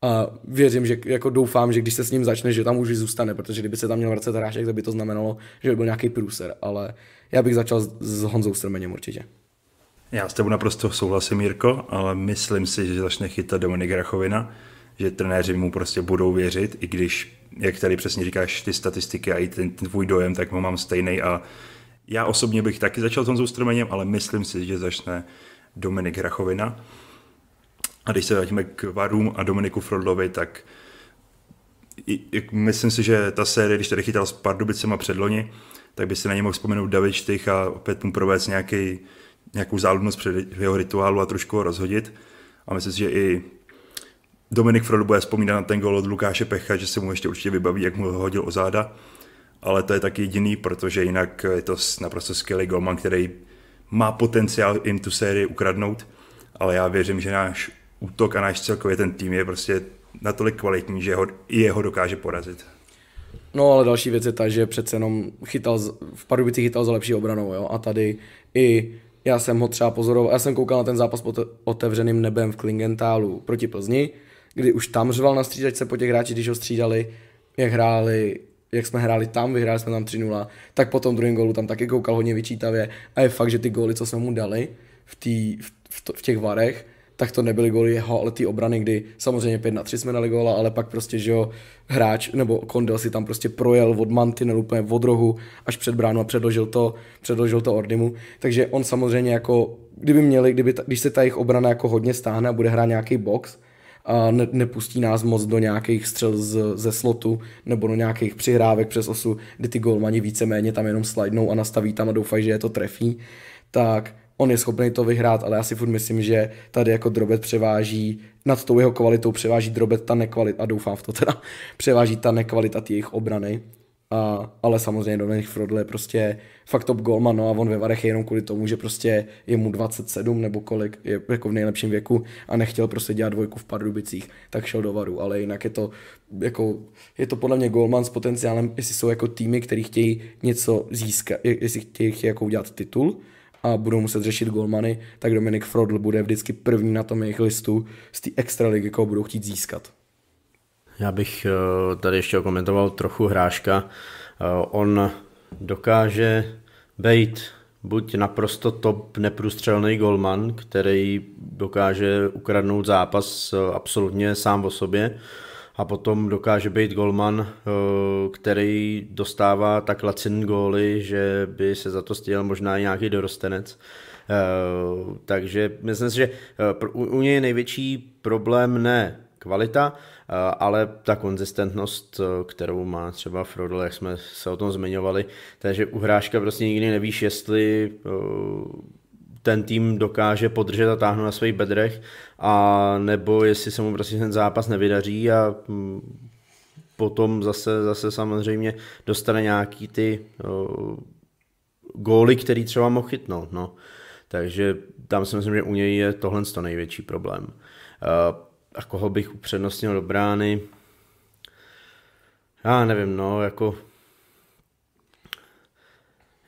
A věřím, že jako doufám, že když se s ním začne, že tam už zůstane, protože kdyby se tam měl vracet hráček, tak by to znamenalo, že by byl nějaký průser, ale já bych začal s, s Honzou Strmeněm určitě. Já s tebou naprosto souhlasím, Jirko, ale myslím si, že začne chytat Dominik Rachovina že trenéři mu prostě budou věřit, i když, jak tady přesně říkáš, ty statistiky a i ten, ten tvůj dojem, tak ho mám stejný a já osobně bych taky začal s Honzou Strmeněm, ale myslím si, že začne Dominik Hrachovina. A když se vrátíme k Varům a Dominiku Frodlovi, tak myslím si, že ta série, když tady chytal s Pardubicema předloni, tak by se na ně mohl vzpomenout David Štych a opět mu provést nějaký, nějakou záludnost před jeho rituálu a trošku ho rozhodit. A myslím si, že i Dominik Frodo bude vzpomínat na ten gol od Lukáše Pecha, že se mu ještě určitě vybaví, jak mu ho hodil o záda, ale to je taky jediný, protože jinak je to naprosto skvělý golman, který má potenciál jim tu sérii ukradnout, ale já věřím, že náš útok a náš celkově ten tým je prostě natolik kvalitní, že ho, i jeho dokáže porazit. No ale další věc je ta, že přece jenom chytal, v Pardubicích chytal za lepší obranou, jo, a tady i já jsem ho třeba pozoroval, já jsem koukal na ten zápas pod otevřeným nebem v Klingentálu proti Plzni, kdy už tam řval na střídačce po těch hráči, když ho střídali, jak hráli, jak jsme hráli tam, vyhráli jsme tam 3-0, tak po tom druhém gólu tam taky koukal hodně vyčítavě a je fakt, že ty góly, co jsme mu dali v, tý, v, v, to, v těch varech, tak to nebyly góly jeho, ale ty obrany, kdy samozřejmě 5 na 3 jsme dali góla, ale pak prostě, že jo, hráč nebo Kondel si tam prostě projel od mantinelu úplně od rohu až před bránu a předložil to, předložil to Ordimu. Takže on samozřejmě jako, kdyby měli, kdyby ta, když se ta jejich obrana jako hodně stáhne a bude hrát nějaký box, a ne, nepustí nás moc do nějakých střel z, ze slotu nebo do nějakých přihrávek přes osu, kdy ty golmani víceméně tam jenom slidnou a nastaví tam a doufají, že je to trefí, tak on je schopný to vyhrát, ale já si furt myslím, že tady jako drobet převáží, nad tou jeho kvalitou převáží drobet ta nekvalita, a doufám v to teda, převáží ta nekvalita těch jejich obrany, a, ale samozřejmě Dominik Frodl je prostě fakt top golman, no a on ve Varech je jenom kvůli tomu, že prostě je mu 27 nebo kolik, je jako v nejlepším věku a nechtěl prostě dělat dvojku v Pardubicích, tak šel do Varu, ale jinak je to jako, je to podle mě golman s potenciálem, jestli jsou jako týmy, který chtějí něco získat, jestli chtějí jako udělat titul, a budou muset řešit golmany, tak Dominik Frodl bude vždycky první na tom jejich listu z té ligy, koho budou chtít získat. Já bych eh, tady ještě okomentoval trochu hráška. Eh, on dokáže být buď naprosto top neprůstřelný golman, který dokáže ukradnout zápas eh, absolutně sám o sobě, a potom dokáže být golman, který dostává tak lacin góly, že by se za to stěl možná i nějaký dorostenec. Takže myslím si, že u něj je největší problém ne kvalita, Eh, ale ta konzistentnost, eh, kterou má třeba Frodo, jak jsme se o tom zmiňovali, takže u hráška prostě nikdy nevíš, jestli eh, ten tým dokáže podržet a táhnout na svých bedrech, a nebo jestli se mu prostě ten zápas nevydaří a hm, potom zase, zase samozřejmě dostane nějaký ty góly, který třeba mohl chytnout. No. Takže tam si myslím, že u něj je tohle to největší problém a koho bych upřednostnil do brány. Já nevím, no, jako...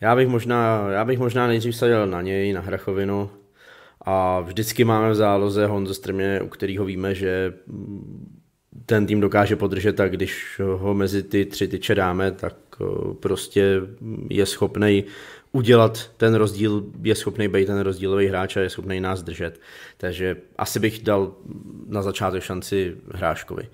Já bych možná, já bych možná nejdřív sadil na něj, na Hrachovinu. A vždycky máme v záloze Honzo Strmě, u kterého víme, že ten tým dokáže podržet a když ho mezi ty tři tyče dáme, tak eh, prostě je schopný udělat ten rozdíl, je schopný být ten rozdílový hráč a je schopný nás držet. Takže asi bych dal na začátek šanci hráškovi.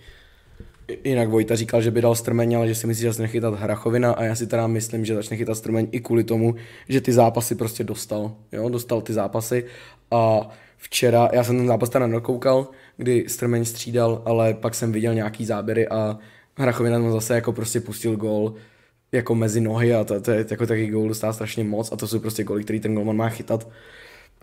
Jinak Vojta říkal, že by dal Strmeň, ale že si myslí, že začne chytat Hrachovina a já si teda myslím, že začne chytat Strmeň i kvůli tomu, že ty zápasy prostě dostal. Jo, dostal ty zápasy a včera, já jsem ten zápas teda nedokoukal, kdy Strmeň střídal, ale pak jsem viděl nějaký záběry a Hrachovina tam zase jako prostě pustil gol jako mezi nohy a to, to je jako taky gól stá strašně moc a to jsou prostě góly, který ten golman má chytat.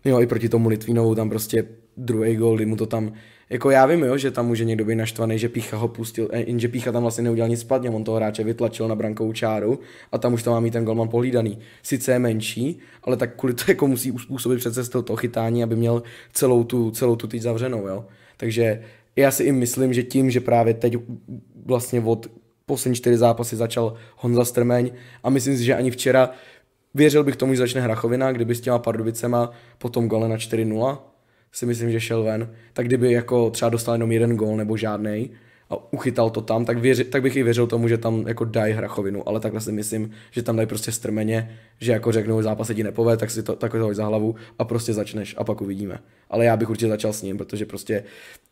Jo, i proti tomu litvinovu tam prostě druhý gól, mu to tam, jako já vím, jo, že tam může někdo být naštvaný, že Pícha ho pustil, eh, jenže Pícha tam vlastně neudělal nic spadně, on toho hráče vytlačil na brankovou čáru a tam už to má mít ten golman pohlídaný. Sice je menší, ale tak kvůli to jako musí uspůsobit přece z toho chytání, aby měl celou tu, celou tu teď zavřenou, jo. Takže já si i myslím, že tím, že právě teď vlastně od poslední čtyři zápasy začal Honza Strmeň a myslím si, že ani včera věřil bych tomu, že začne Hrachovina, kdyby s těma Pardubicema potom gole na 4-0 si myslím, že šel ven, tak kdyby jako třeba dostal jenom jeden gol nebo žádnej, a uchytal to tam, tak, věři, tak bych i věřil tomu, že tam jako dají hrachovinu, ale takhle si myslím, že tam dají prostě strmeně, že jako řeknou zápas se ti nepové, tak si to takhle za hlavu a prostě začneš a pak uvidíme. Ale já bych určitě začal s ním, protože prostě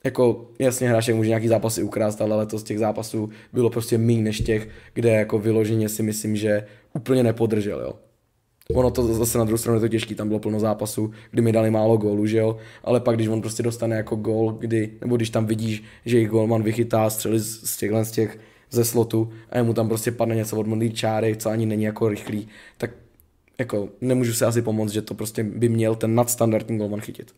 jako jasně hráček může nějaký zápasy ukrást, ale letos těch zápasů bylo prostě méně, než těch, kde jako vyloženě si myslím, že úplně nepodržel, jo. Ono to zase na druhou stranu je to těžký, tam bylo plno zápasů, kdy mi dali málo gólu, že jo, ale pak když on prostě dostane jako gól, kdy, nebo když tam vidíš, že jich golman vychytá, střely z, z těchhle z těch ze slotu a jemu tam prostě padne něco od modlý čáry, co ani není jako rychlý, tak jako nemůžu se asi pomoct, že to prostě by měl ten nadstandardní golman chytit.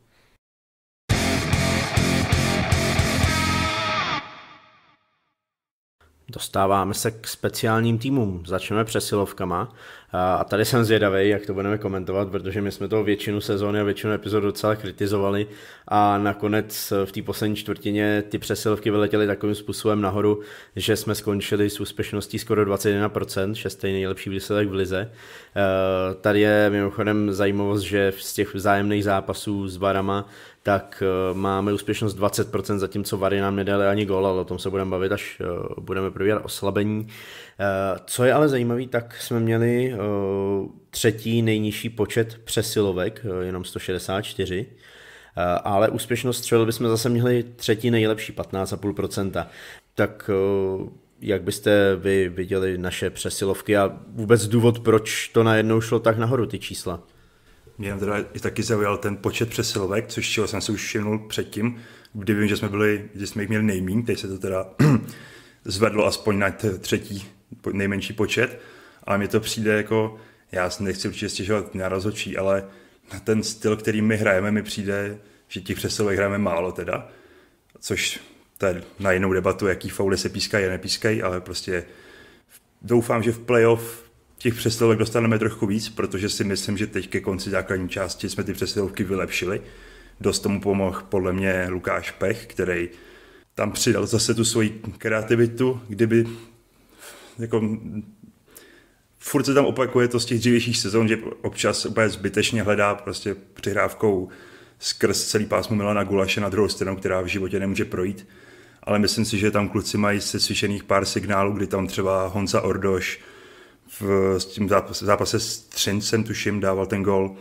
Dostáváme se k speciálním týmům. Začneme přesilovkama a tady jsem zvědavý, jak to budeme komentovat, protože my jsme to většinu sezóny a většinu epizod docela kritizovali a nakonec v té poslední čtvrtině ty přesilovky vyletěly takovým způsobem nahoru, že jsme skončili s úspěšností skoro 21%, šestý nejlepší výsledek v lize. E, tady je mimochodem zajímavost, že z těch vzájemných zápasů s Barama tak eh, máme úspěšnost 20%, zatímco Vary nám nedali ani gól, ale o tom se budeme bavit, až eh, budeme probírat oslabení. Eh, co je ale zajímavé, tak jsme měli třetí nejnižší počet přesilovek, jenom 164, ale úspěšnost střelby jsme zase měli třetí nejlepší, 15,5%. Tak jak byste vy viděli naše přesilovky a vůbec důvod, proč to najednou šlo tak nahoru ty čísla? mě teda i taky zaujal ten počet přesilovek, což čeho jsem se už všimnul předtím, kdy vím, že jsme, byli, že jsme jich měli nejmín, teď se to teda zvedlo aspoň na třetí nejmenší počet, ale mně to přijde jako, já nechci určitě stěžovat na rozhodčí, ale na ten styl, který my hrajeme, mi přijde, že těch přesilovek hrajeme málo teda, což to je na jinou debatu, jaký fauly se pískají a nepískají, ale prostě doufám, že v playoff Těch přesilovek dostaneme trochu víc, protože si myslím, že teď ke konci základní části jsme ty přesilovky vylepšili. Dost tomu pomohl podle mě Lukáš Pech, který tam přidal zase tu svoji kreativitu, kdyby jako furt se tam opakuje to z těch dřívějších sezon, že občas úplně zbytečně hledá prostě přihrávkou skrz celý pásmo Milana Gulaše na druhou stranu, která v životě nemůže projít. Ale myslím si, že tam kluci mají sesvišených pár signálů, kdy tam třeba Honza Ordoš v, s tím zápase, zápase s Třincem, tuším, dával ten gol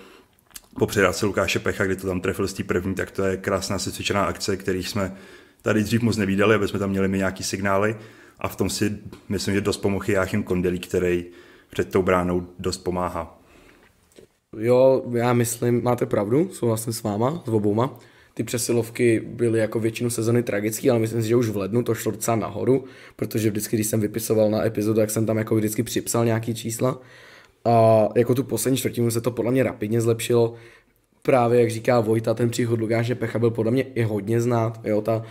po předáce Lukáše Pecha, kdy to tam trefil z té první, tak to je krásná sesvědčená akce, kterých jsme tady dřív moc nevídali, aby jsme tam měli my nějaký signály a v tom si myslím, že dost pomohl Jáchym Kondelí, který před tou bránou dost pomáhá. Jo, já myslím, máte pravdu, souhlasím s váma, s obouma ty přesilovky byly jako většinu sezony tragický, ale myslím si, že už v lednu to šlo docela nahoru, protože vždycky, když jsem vypisoval na epizodu, tak jsem tam jako vždycky připsal nějaký čísla. A jako tu poslední čtvrtinu se to podle mě rapidně zlepšilo. Právě, jak říká Vojta, ten příchod Lukáše Pecha byl podle mě i hodně znát. Jo, ta,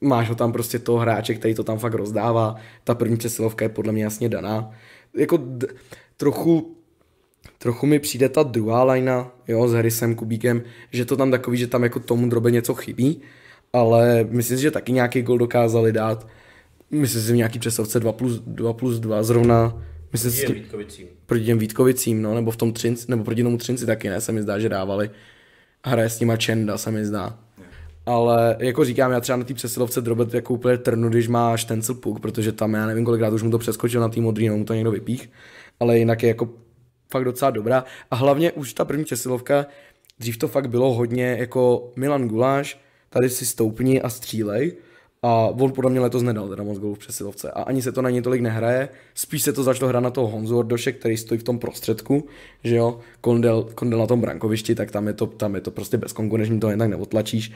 máš ho tam prostě toho hráče, který to tam fakt rozdává. Ta první přesilovka je podle mě jasně daná. Jako d- trochu Trochu mi přijde ta druhá lajna, jo, s Harrisem Kubíkem, že to tam takový, že tam jako tomu drobe něco chybí, ale myslím si, že taky nějaký gol dokázali dát. Myslím si, že v nějaký přesovce 2 plus 2, plus 2 zrovna. Myslím si, Vítkovicím. Proti těm Vítkovicím, no, nebo v tom Třinci, nebo proti tomu Třinci taky ne, se mi zdá, že dávali. Hraje s nima Čenda, se mi zdá. Ale jako říkám, já třeba na té přesilovce drobet jako úplně trnu, když má štencel puk, protože tam já nevím kolikrát už mu to přeskočil na té modrý, no mu to někdo vypích. Ale jinak je jako fakt docela dobrá. A hlavně už ta první přesilovka, dřív to fakt bylo hodně jako Milan Guláš, tady si stoupni a střílej. A on podle mě letos nedal teda moc gólů v přesilovce. A ani se to na něj tolik nehraje. Spíš se to začalo hrát na toho Honzu Ordoše, který stojí v tom prostředku, že jo, Kondel, Kondel na tom brankovišti, tak tam je to, tam je to prostě bez to jen tak neotlačíš.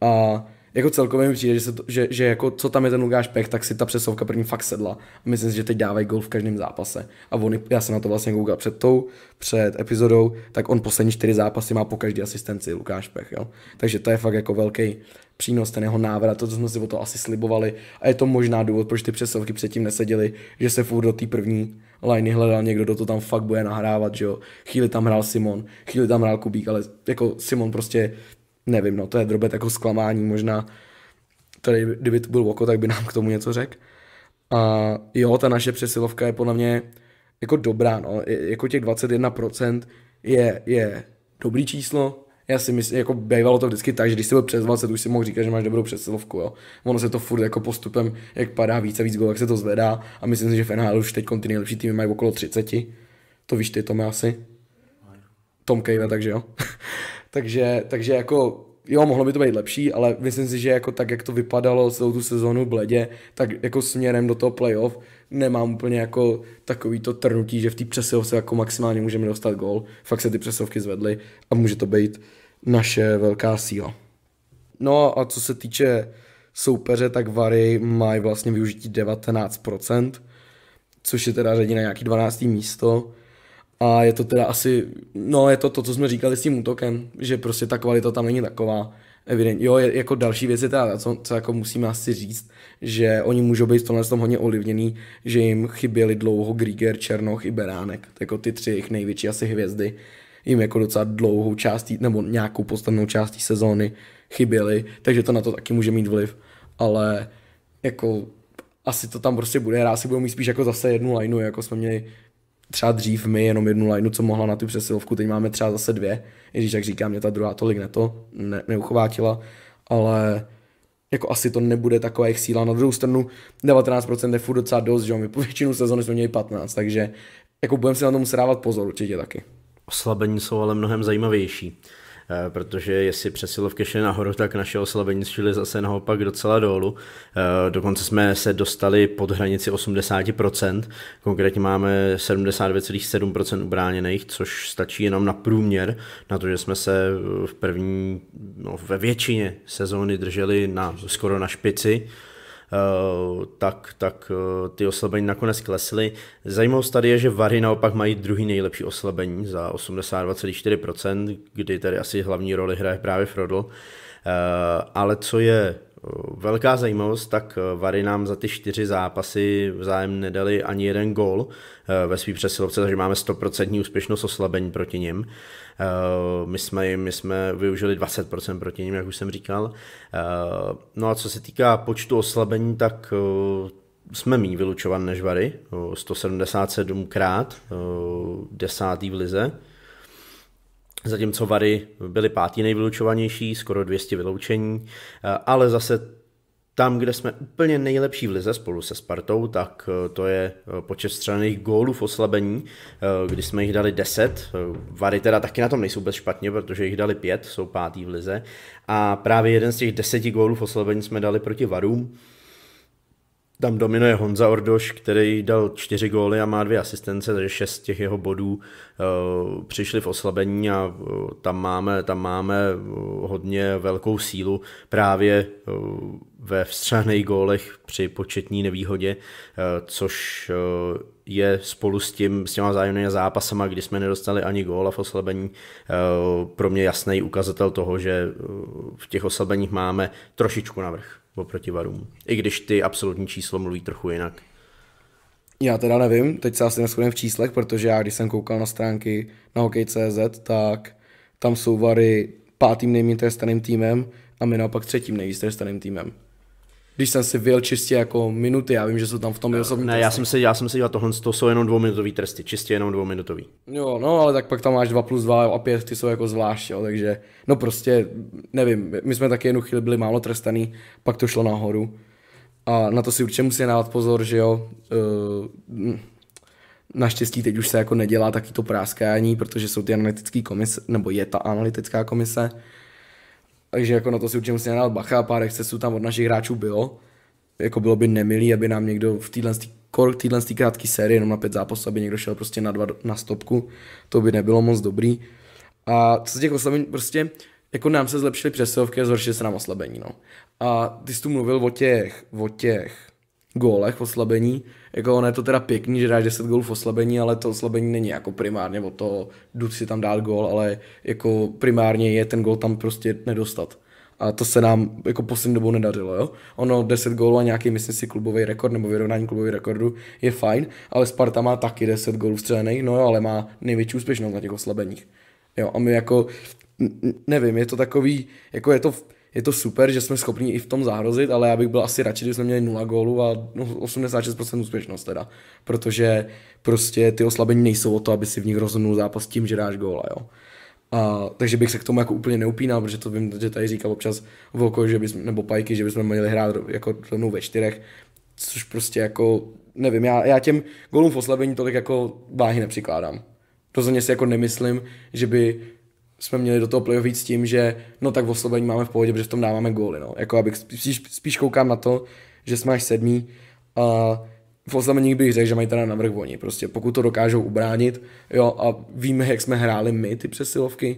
A jako celkově mi přijde, že, se to, že, že jako co tam je ten Lukáš Pech, tak si ta přesovka první fakt sedla. A myslím si, že teď dávají gol v každém zápase. A on, já jsem na to vlastně koukal před tou, před epizodou, tak on poslední čtyři zápasy má po každé asistenci Lukáš Pech. Jo? Takže to je fakt jako velký přínos ten jeho návrat, to, co jsme si o to asi slibovali. A je to možná důvod, proč ty přesovky předtím neseděly, že se furt do té první liney hledal někdo, kdo to tam fakt bude nahrávat, že jo. Chvíli tam hrál Simon, chvíli tam hrál Kubík, ale jako Simon prostě nevím, no, to je drobet jako zklamání možná. Tady, kdyby to byl oko, tak by nám k tomu něco řekl. A jo, ta naše přesilovka je podle mě jako dobrá, no, jako těch 21% je, je dobrý číslo, já si myslím, jako bývalo to vždycky tak, že když jsi byl přes 20, už si mohl říkat, že máš dobrou přesilovku, jo. Ono se to furt jako postupem, jak padá víc a víc gol, jak se to zvedá a myslím si, že v NHL už teď ty nejlepší týmy mají okolo 30. To víš ty, Tome, asi. Tom Kejve, takže jo. Takže, takže jako jo, mohlo by to být lepší, ale myslím si, že jako tak, jak to vypadalo celou tu sezonu bledě, tak jako směrem do toho playoff nemám úplně jako takový to trnutí, že v té přesilovce jako maximálně můžeme dostat gol. Fakt se ty přesilovky zvedly a může to být naše velká síla. No a co se týče soupeře, tak Vary mají vlastně využití 19%, což je teda řadí na nějaký 12. místo a je to teda asi, no je to to, co jsme říkali s tím útokem, že prostě ta kvalita tam není taková. Evidentně. Jo, je, jako další věc je teda, co, co jako musíme asi říct, že oni můžou být v tomhle tom hodně ovlivněný, že jim chyběli dlouho Grieger, Černoch i Beránek, jako ty tři jejich největší asi hvězdy, jim jako docela dlouhou částí, nebo nějakou podstatnou částí sezóny chyběly, takže to na to taky může mít vliv, ale jako asi to tam prostě bude, já si budou mít spíš jako zase jednu lineu, jako jsme měli třeba dřív my jenom jednu lineu, co mohla na tu přesilovku, teď máme třeba zase dvě, i když, jak říkám, mě ta druhá tolik neto, ne, neuchovátila, ale jako asi to nebude taková jejich síla. Na druhou stranu 19% je furt docela dost, že my po většinu sezóny jsme měli 15, takže jako budeme si na tom muset dávat pozor určitě taky. Oslabení jsou ale mnohem zajímavější. Eh, protože jestli přesilovky šly nahoru, tak naše oslabení šly zase naopak docela dolů. Eh, dokonce jsme se dostali pod hranici 80%, konkrétně máme 72,7% ubráněných, což stačí jenom na průměr, na to, že jsme se v první, no, ve většině sezóny drželi na, skoro na špici, Eh, tak, tak eh, ty oslabení nakonec klesly. Zajímavost tady je, že Vary naopak mají druhý nejlepší oslabení za 82,4%, kdy tady asi hlavní roli hraje právě Frodo. Eh, ale co je Velká zajímavost, tak Vary nám za ty čtyři zápasy vzájem nedali ani jeden gol. ve svý přesilovce, takže máme 100% úspěšnost oslabení proti nim. Eh, my jsme, my jsme využili 20% proti ním, jak už jsem říkal. Eh, no a co se týká počtu oslabení, tak eh, jsme méně vylučovan než Vary, 177 krát, desátý v lize. Zatímco Vary byly pátý nejvylučovanější, skoro 200 vyloučení, ale zase tam, kde jsme úplně nejlepší v lize spolu se Spartou, tak eh, to je eh, počet střelených gólů v oslabení, eh, kdy jsme jich dali 10. Vary teda taky na tom nejsou bez špatně, protože jich dali 5, jsou pátý v lize. A právě jeden z těch deseti gólů v oslabení jsme dali proti Varům, tam dominuje Honza Ordoš, který dal čtyři góly a má dvě asistence, takže šest těch jeho bodů uh, přišli v oslabení a uh, tam máme, tam máme eh, hodně velkou sílu právě ve vstřelených gólech při početní nevýhodě, což je spolu s tím, s těma zájemnými zápasama, kdy jsme nedostali ani góla v oslabení, pro mě jasný ukazatel toho, že v těch oslabeních máme trošičku navrh oproti varům. I když ty absolutní číslo mluví trochu jinak. Já teda nevím, teď se asi neschodím v číslech, protože já když jsem koukal na stránky na hokej.cz, tak tam jsou vary pátým nejméně trestaným týmem a my naopak třetím nejvíc trestaným týmem když jsem si vyjel čistě jako minuty, já vím, že jsou tam v tom no, osobní Ne, já jsem, se, já jsem se dělal tohle, to jsou jenom dvouminutový tresty, čistě jenom dvouminutový. Jo, no, ale tak pak tam máš 2 plus 2 a 5, ty jsou jako zvlášť, jo, takže, no prostě, nevím, my jsme taky jednu chvíli byli málo trestaný, pak to šlo nahoru. A na to si určitě musí dávat pozor, že jo, eh, Naštěstí teď už se jako nedělá taky to práskání, protože jsou ty analytické komise, nebo je ta analytická komise, takže jako na to si určitě musíme dát bacha, pár excesů tam od našich hráčů bylo. Jako bylo by nemilý, aby nám někdo v téhle kor téhle krátké série, jenom na pět zápasů, aby někdo šel prostě na dva na stopku, to by nebylo moc dobrý. A co se těch oslabení, prostě jako nám se zlepšily přesilovky a zhoršily se nám oslabení, no. A ty jsi tu mluvil o těch, o těch gólech, oslabení, jako ono je to teda pěkný, že dáš 10 gólů v oslabení, ale to oslabení není jako primárně o to, jdu si tam dát gól, ale jako primárně je ten gól tam prostě nedostat. A to se nám jako poslední dobou nedařilo, jo. Ono 10 gólů a nějaký, myslím si, klubový rekord nebo vyrovnání klubový rekordu je fajn, ale Sparta má taky 10 gólů vstřelených, no jo, ale má největší úspěšnost na těch oslabeních. Jo, a my jako, nevím, je to takový, jako je to, v je to super, že jsme schopni i v tom zahrozit, ale já bych byl asi radši, kdyby jsme měli 0 gólů a 86% no, úspěšnost teda, protože prostě ty oslabení nejsou o to, aby si v nich rozhodnul zápas tím, že dáš góla, jo. A, takže bych se k tomu jako úplně neupínal, protože to vím, že tady říkal občas Volko, že bychom, nebo Pajky, že bychom měli hrát jako ve čtyřech, což prostě jako, nevím, já, já těm gólům v oslabení tolik jako váhy nepřikládám. Rozhodně si jako nemyslím, že by jsme měli do toho playoff víc tím, že no tak v oslabení máme v pohodě, protože v tom dáváme góly. No. Jako abych spíš, spíš koukám na to, že jsme až sedmý a v oslabení bych řekl, že mají teda navrh oni. Prostě pokud to dokážou ubránit, jo, a víme, jak jsme hráli my ty přesilovky,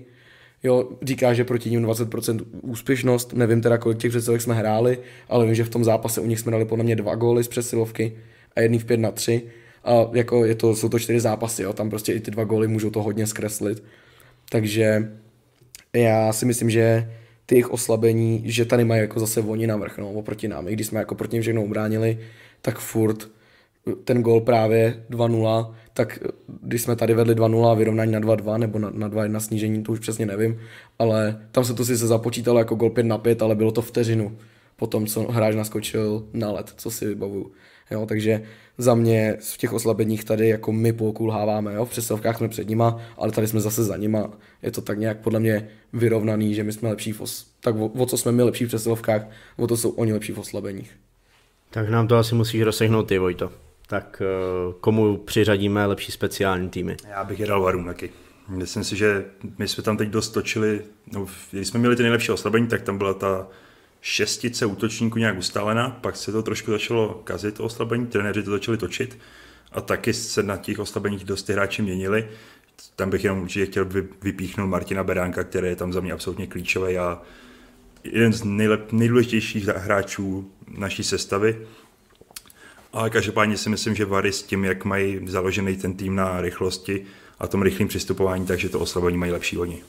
jo, říká, že proti ním 20% úspěšnost, nevím teda, kolik těch přesilovek jsme hráli, ale vím, že v tom zápase u nich jsme dali podle mě dva góly z přesilovky a jedný v 5 na 3, a jako je to, jsou to čtyři zápasy, jo, tam prostě i ty dva góly můžou to hodně zkreslit. Takže já si myslím, že ty jejich oslabení, že tady mají jako zase oni navrch, no, oproti nám. I když jsme jako proti ním všechno ubránili, tak furt ten gol právě 2-0, tak když jsme tady vedli 2-0 a vyrovnání na 2-2 nebo na, na 2-1 snížení, to už přesně nevím, ale tam se to sice započítalo jako gol 5 na 5, ale bylo to vteřinu po tom, co hráč naskočil na let, co si vybavuju. Jo, takže za mě v těch oslabeních tady jako my pokulháváme, jo, v přestavkách jsme před nima, ale tady jsme zase za nima. Je to tak nějak podle mě vyrovnaný, že my jsme lepší v os... tak o, o co jsme my lepší v přestavkách, o to jsou oni lepší v oslabeních. Tak nám to asi musíš rozsehnout ty, Vojto. Tak eh, komu přiřadíme lepší speciální týmy? Já bych je dal Varunaky. Myslím si, že my jsme tam teď dostočili, no, když jsme měli ty nejlepší oslabení, tak tam byla ta šestice útočníků nějak ustálená, pak se to trošku začalo kazit o oslabení, trenéři to začali točit a taky se na těch oslabeních dost ty hráči měnili. Tam bych jenom určitě chtěl vypíchnout Martina Beránka, který je tam za mě absolutně klíčový a jeden z nejlep, nejdůležitějších hráčů naší sestavy. A každopádně si myslím, že Vary s tím, jak mají založený ten tým na rychlosti a tom rychlém přistupování, takže to oslabení mají lepší oni.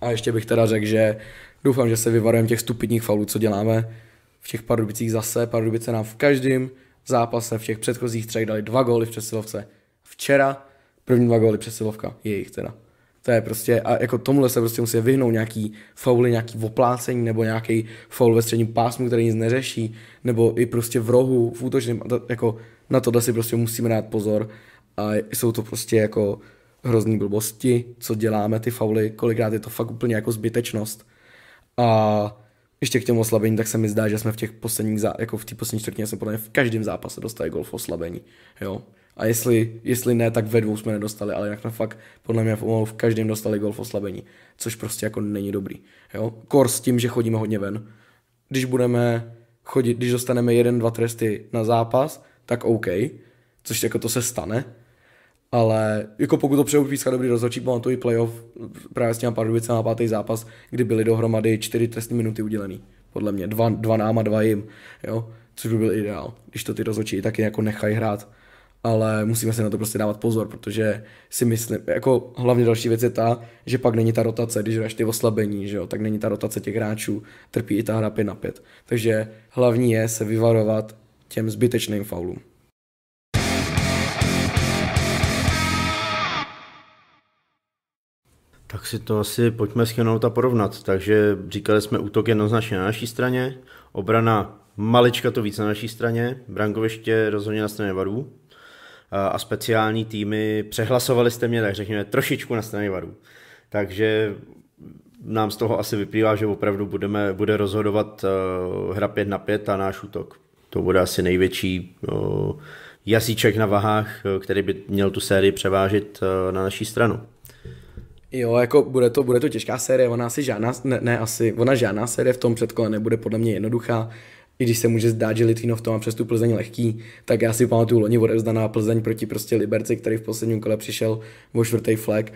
A ještě bych teda řekl, že Doufám, že se vyvarujeme těch stupidních faulů, co děláme v těch Pardubicích zase. Pardubice nám v každém zápase v těch předchozích třech dali dva góly v přesilovce. Včera první dva góly přesilovka, jejich teda. To je prostě, a jako tomuhle se prostě musí vyhnout nějaký fauly, nějaký oplácení, nebo nějaký faul ve středním pásmu, který nic neřeší, nebo i prostě v rohu, v útočném, jako na tohle si prostě musíme dát pozor. A jsou to prostě jako hrozný blbosti, co děláme ty fauly, kolikrát je to fakt úplně jako zbytečnost. A ještě k těm oslabení, tak se mi zdá, že jsme v těch posledních, zá, jako v té poslední čtvrtině jsme podle mě v každém zápase dostali gol v oslabení, jo. A jestli, jestli ne, tak ve dvou jsme nedostali, ale jinak na fakt podle mě v, v každém dostali gol v oslabení, což prostě jako není dobrý, jo. Kor s tím, že chodíme hodně ven. Když budeme chodit, když dostaneme jeden, dva tresty na zápas, tak OK, což jako to se stane, ale jako pokud to přeju pískat dobrý rozhodčí, pamatuju playoff právě s těma na pátý zápas, kdy byly dohromady čtyři trestní minuty udělený. Podle mě dva, dva nám a dva jim, jo? což by byl ideál, když to ty rozhodčí taky jako nechají hrát. Ale musíme se na to prostě dávat pozor, protože si myslím, jako hlavně další věc je ta, že pak není ta rotace, když hráš ty oslabení, že jo, tak není ta rotace těch hráčů, trpí i ta hra 5 na 5. Takže hlavní je se vyvarovat těm zbytečným faulům. Tak si to asi pojďme schynout a porovnat. Takže říkali jsme útok jednoznačně na naší straně, obrana malička to víc na naší straně, brankoviště rozhodně na straně varů a speciální týmy, přehlasovali jste mě, tak řekněme, trošičku na straně varů. Takže nám z toho asi vyplývá, že opravdu budeme, bude rozhodovat e, hra 5 na 5 a náš útok. To bude asi největší e, jasíček na vahách, e, který by měl tu sérii převážit na naší stranu. Jo, jako bude to, bude to těžká série, ona asi žádná, ne, ne asi, ona žádná série v tom předkole nebude podle mě jednoduchá, i když se může zdát, že v tom má přes tu Plzeň lehký, tak já si pamatuju loni odevzdaná Plzeň proti prostě Liberci, který v posledním kole přišel o čtvrtý flag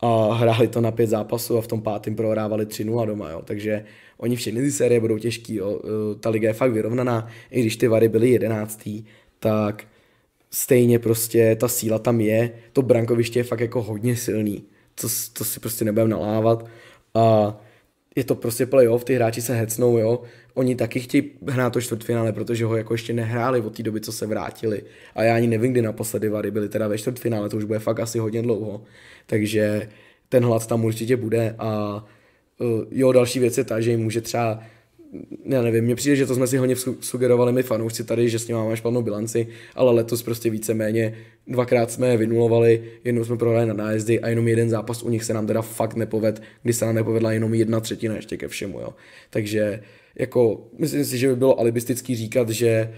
a hráli to na pět zápasů a v tom pátém prohrávali 3-0 doma, jo. takže oni všechny ty série budou těžký, jo. E, ta liga je fakt vyrovnaná, i když ty vary byly jedenáctý, tak stejně prostě ta síla tam je, to brankoviště je fakt jako hodně silný to, to si prostě nebudeme nalávat. A je to prostě playoff, ty hráči se hecnou, jo. Oni taky chtějí hrát to čtvrtfinále, protože ho jako ještě nehráli od té doby, co se vrátili. A já ani nevím, kdy naposledy Vary byli, teda ve čtvrtfinále, to už bude fakt asi hodně dlouho. Takže ten hlad tam určitě bude a e, jo, další věc je ta, že jim může třeba já nevím, mně přijde, že to jsme si hodně sugerovali my fanoušci tady, že s ním máme špatnou bilanci, ale letos prostě víceméně dvakrát jsme je vynulovali, jednou jsme prohráli na nájezdy a jenom jeden zápas u nich se nám teda fakt nepoved, kdy se nám nepovedla jenom jedna třetina ještě ke všemu, jo. Takže jako, myslím si, že by bylo alibistický říkat, že eh,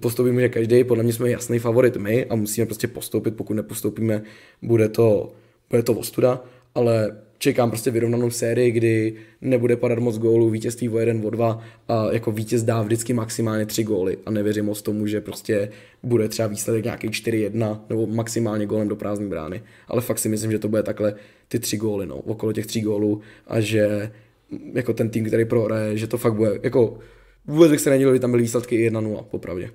postoupíme, že každý, podle mě jsme jasný favorit my a musíme prostě postoupit, pokud nepostoupíme, bude to, bude to ostuda, ale čekám prostě vyrovnanou sérii, kdy nebude padat moc gólů, vítězství o jeden, o dva a jako vítěz dá vždycky maximálně tři góly a nevěřím moc tomu, že prostě bude třeba výsledek nějaký 4-1 nebo maximálně gólem do prázdné brány, ale fakt si myslím, že to bude takhle ty tři góly, no, okolo těch tří gólů a že mm, jako ten tým, který prohraje, že to fakt bude, jako vůbec bych se nedělal, kdyby tam byly výsledky 1-0, popravdě.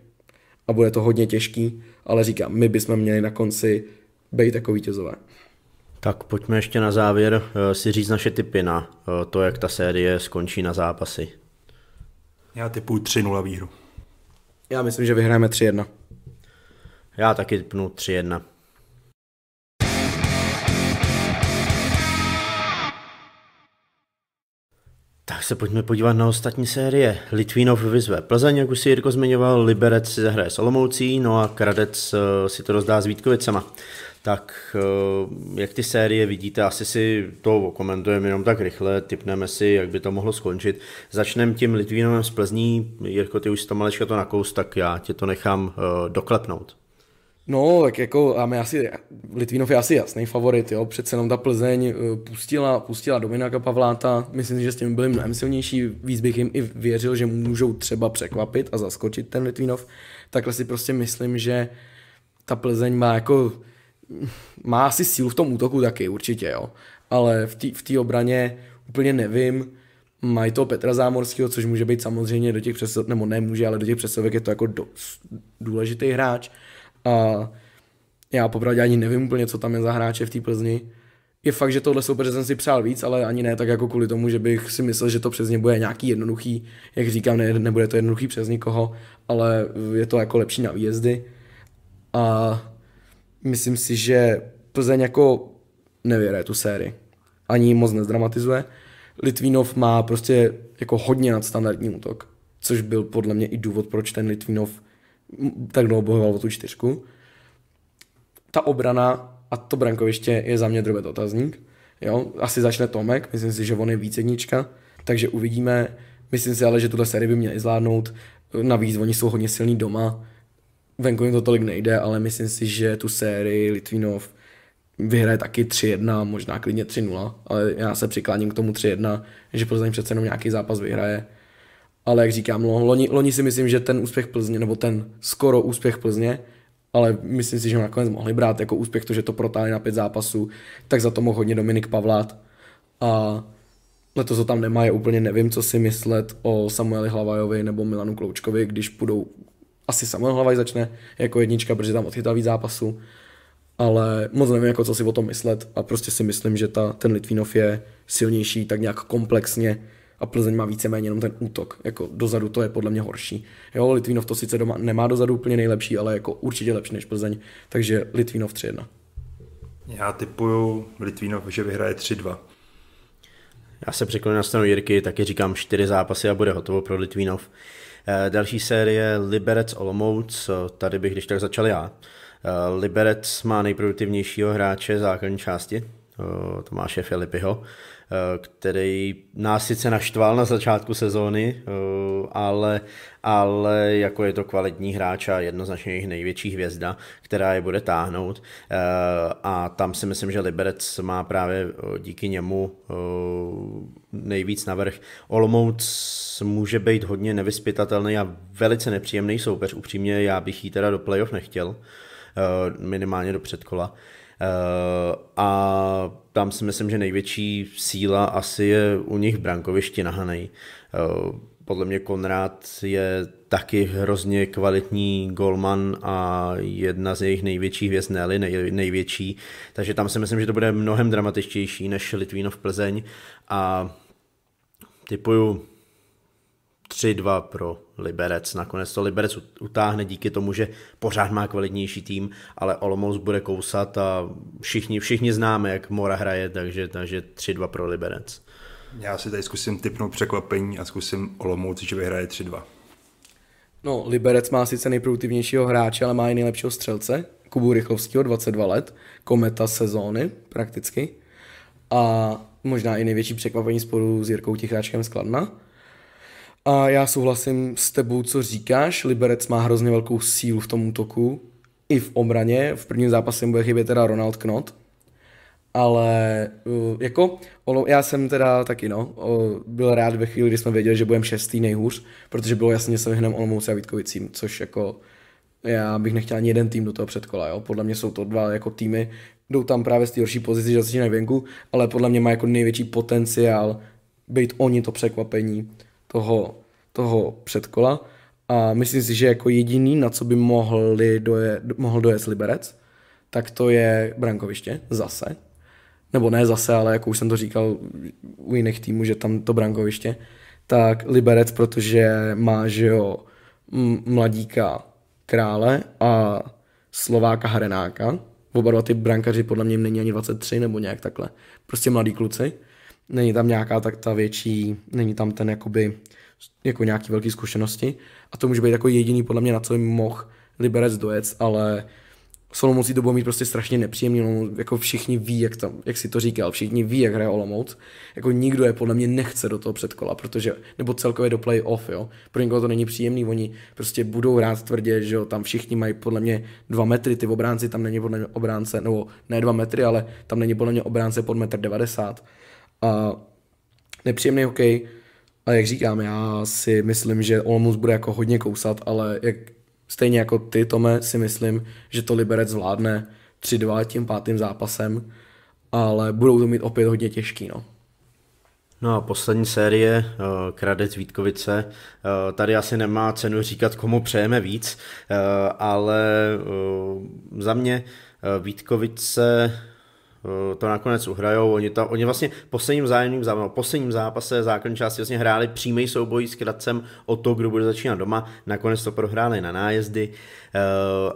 A bude to hodně těžký, ale říkám, my bychom měli na konci být jako vítězové. Tak pojďme ještě na závěr eh, si říct naše typy na eh, to, jak ta série skončí na zápasy. Já typuji 3-0 výhru. Já myslím, že vyhráme 3-1. Já taky typnu 3-1. Tak se pojďme podívat na ostatní série. Litvínov vyzve Plzeň, jak už si Jirko zmiňoval, Liberec si zahraje s Olomoucí, no a Kradec eh, si to rozdá s Vítkovicema tak eh, jak ty série vidíte, asi si to komentujeme jenom tak rychle, typneme si, jak by to mohlo skončit. Začneme tím Litvínovem z Plzní, Jirko, ty už to malečka to nakous, tak já tě to nechám eh, doklepnout. No, tak jako a my asi, Litvinov je asi jasný favorit, jo, přece jenom ta Plzeň eh, pustila, pustila Dominika Pavláta, myslím, že s tím byli mnohem silnější, víc bych jim i věřil, že můžou třeba překvapit a zaskočit ten Litvinov, takhle si prostě myslím, že ta Plzeň má jako má asi sílu v tom útoku taky, určitě, jo. Ale v té v obraně úplně nevím, mají toho Petra Zámorského, což může být samozřejmě do těch přesov, nebo nemůže, ale do těch přesovek je to jako do, důležitý hráč. A já popravdě ani nevím úplně, co tam je za hráče v té Plzni. Je fakt, že tohle soupeře jsem si přál víc, ale ani ne tak jako kvůli tomu, že bych si myslel, že to přes ně bude nějaký jednoduchý, jak říkám, ne, nebude to jednoduchý přes nikoho, ale je to jako lepší na výjezdy. A myslím si, že Plzeň jako nevyhraje tu sérii. Ani moc nezdramatizuje. Litvinov má prostě jako hodně nadstandardní útok, což byl podle mě i důvod, proč ten Litvinov tak dlouho bojoval o tu čtyřku. Ta obrana a to brankoviště je za mě drobet otazník. Jo, asi začne Tomek, myslím si, že on je víc jednička, takže uvidíme. Myslím si ale, že tuto sérii by měli zvládnout. Navíc oni jsou hodně silní doma, venku jim to tolik nejde, ale myslím si, že tu sérii Litvinov vyhraje taky 3-1, možná klidně 3-0, ale já se přikláním k tomu 3-1, že Plzeň přece jenom nějaký zápas vyhraje. Ale jak říkám, loni, loni si myslím, že ten úspěch Plzně, nebo ten skoro úspěch Plzně, ale myslím si, že ho nakonec mohli brát jako úspěch to, že to protáhli na pět zápasů, tak za to mohl hodně Dominik Pavlát. A letos ho tam nemá, je úplně nevím, co si myslet o Samueli Hlavajovi nebo Milanu Kloučkovi, když půjdou asi Samuel Hlavaj začne jako jednička, protože tam odchytal víc zápasů. Ale moc nevím, jako co si o tom myslet a prostě si myslím, že ta, ten Litvínov je silnější tak nějak komplexně a Plzeň má víceméně jenom ten útok. Jako dozadu to je podle mě horší. Jo, Litvínov to sice doma nemá dozadu úplně nejlepší, ale jako určitě lepší než Plzeň, takže Litvínov 3-1. Já typuju Litvínov, že vyhraje 3-2. Já se překlonu na stranu Jirky, taky říkám čtyři zápasy a bude hotovo pro Litvínov. Eh, další série Liberec Olomouc, eh, tady bych když tak začal já. Eh, Liberec má nejproduktivnějšího hráče základní části, Tomáše Filipyho, Eh, který nás sice naštval na začátku sezóny, eh, ale, ale jako je to kvalitní hráč a jednoznačně jejich největší hvězda, která je bude táhnout. Eh, a tam si myslím, že Liberec má právě díky němu nejvíc navrh. Olomouc může být hodně nevyspytatelný a velice nepříjemný soupeř. Upřímně já bych jí teda do playoff nechtěl, minimálně do předkola. Eh, a tam si myslím, že největší síla asi je u nich brankovišti nahanej. Eh, podle mě Konrad je taky hrozně kvalitní golman a jedna z jejich největších věc, ne nej, největší, takže tam si myslím, že to bude mnohem dramatičtější než Litvínov Plzeň a typuju 3-2 pro Liberec. Nakonec to Liberec utáhne díky tomu, že pořád má kvalitnější tým, ale Olomouc bude kousat a všichni, všichni známe, jak Mora hraje, takže, takže 3-2 pro Liberec. Já si tady zkusím typnout překvapení a zkusím Olomouc, že vyhraje 3-2. No, Liberec má sice nejproduktivnějšího hráče, ale má i nejlepšího střelce, Kubu Rychlovského, 22 let, kometa sezóny prakticky. A možná i největší překvapení spolu s Jirkou Ticháčkem z Kladna. A já souhlasím s tebou, co říkáš. Liberec má hrozně velkou sílu v tom útoku. I v obraně. V prvním zápase bude chybět teda Ronald Knot. Ale uh, jako, já jsem teda taky no, uh, byl rád ve chvíli, kdy jsme věděli, že budeme šestý nejhůř, protože bylo jasně, že se vyhneme Olomouci a Vítkovicím, což jako já bych nechtěl ani jeden tým do toho předkola, jo. Podle mě jsou to dva jako týmy, jdou tam právě z té horší pozici, že začínají venku, ale podle mě má jako největší potenciál být oni to překvapení toho, toho předkola a myslím si, že jako jediný, na co by mohli doje, mohl dojet Liberec, tak to je brankoviště zase. Nebo ne zase, ale jako už jsem to říkal u jiných týmů, že tam to brankoviště. Tak Liberec, protože má, že jo, mladíka Krále a Slováka Harenáka. Oba dva ty brankaři podle mě není ani 23 nebo nějak takhle. Prostě mladí kluci není tam nějaká tak ta větší, není tam ten jakoby jako nějaký velký zkušenosti a to může být jako jediný podle mě na co jim mohl Liberec dojet, ale Solomouc to bude mít prostě strašně nepříjemný, no, jako všichni ví, jak, tam, jak si to říkal, všichni ví, jak hraje Olomouc, jako nikdo je podle mě nechce do toho předkola, protože, nebo celkově do play-off, jo, pro někoho to není příjemný, oni prostě budou rád tvrdě, že jo, tam všichni mají podle mě dva metry, ty obránci, tam není podle mě obránce, nebo ne dva metry, ale tam není podle mě obránce pod metr 90, a nepříjemný hokej. A jak říkám, já si myslím, že Olomouc bude jako hodně kousat, ale jak, stejně jako ty, Tome, si myslím, že to Liberec zvládne 3-2 tím pátým zápasem, ale budou to mít opět hodně těžký, no. No a poslední série, eh, Kradec Vítkovice, eh, tady asi nemá cenu říkat, komu přejeme víc, eh, ale za mě Vítkovice Eh, to nakonec uhrajou. Oni, tam, oni vlastně posledním zájemným zápase, no, posledním zápase základní části vlastně hráli přímý souboj s Kratcem o to, kdo bude začínat doma. Nakonec to prohráli na nájezdy, eh,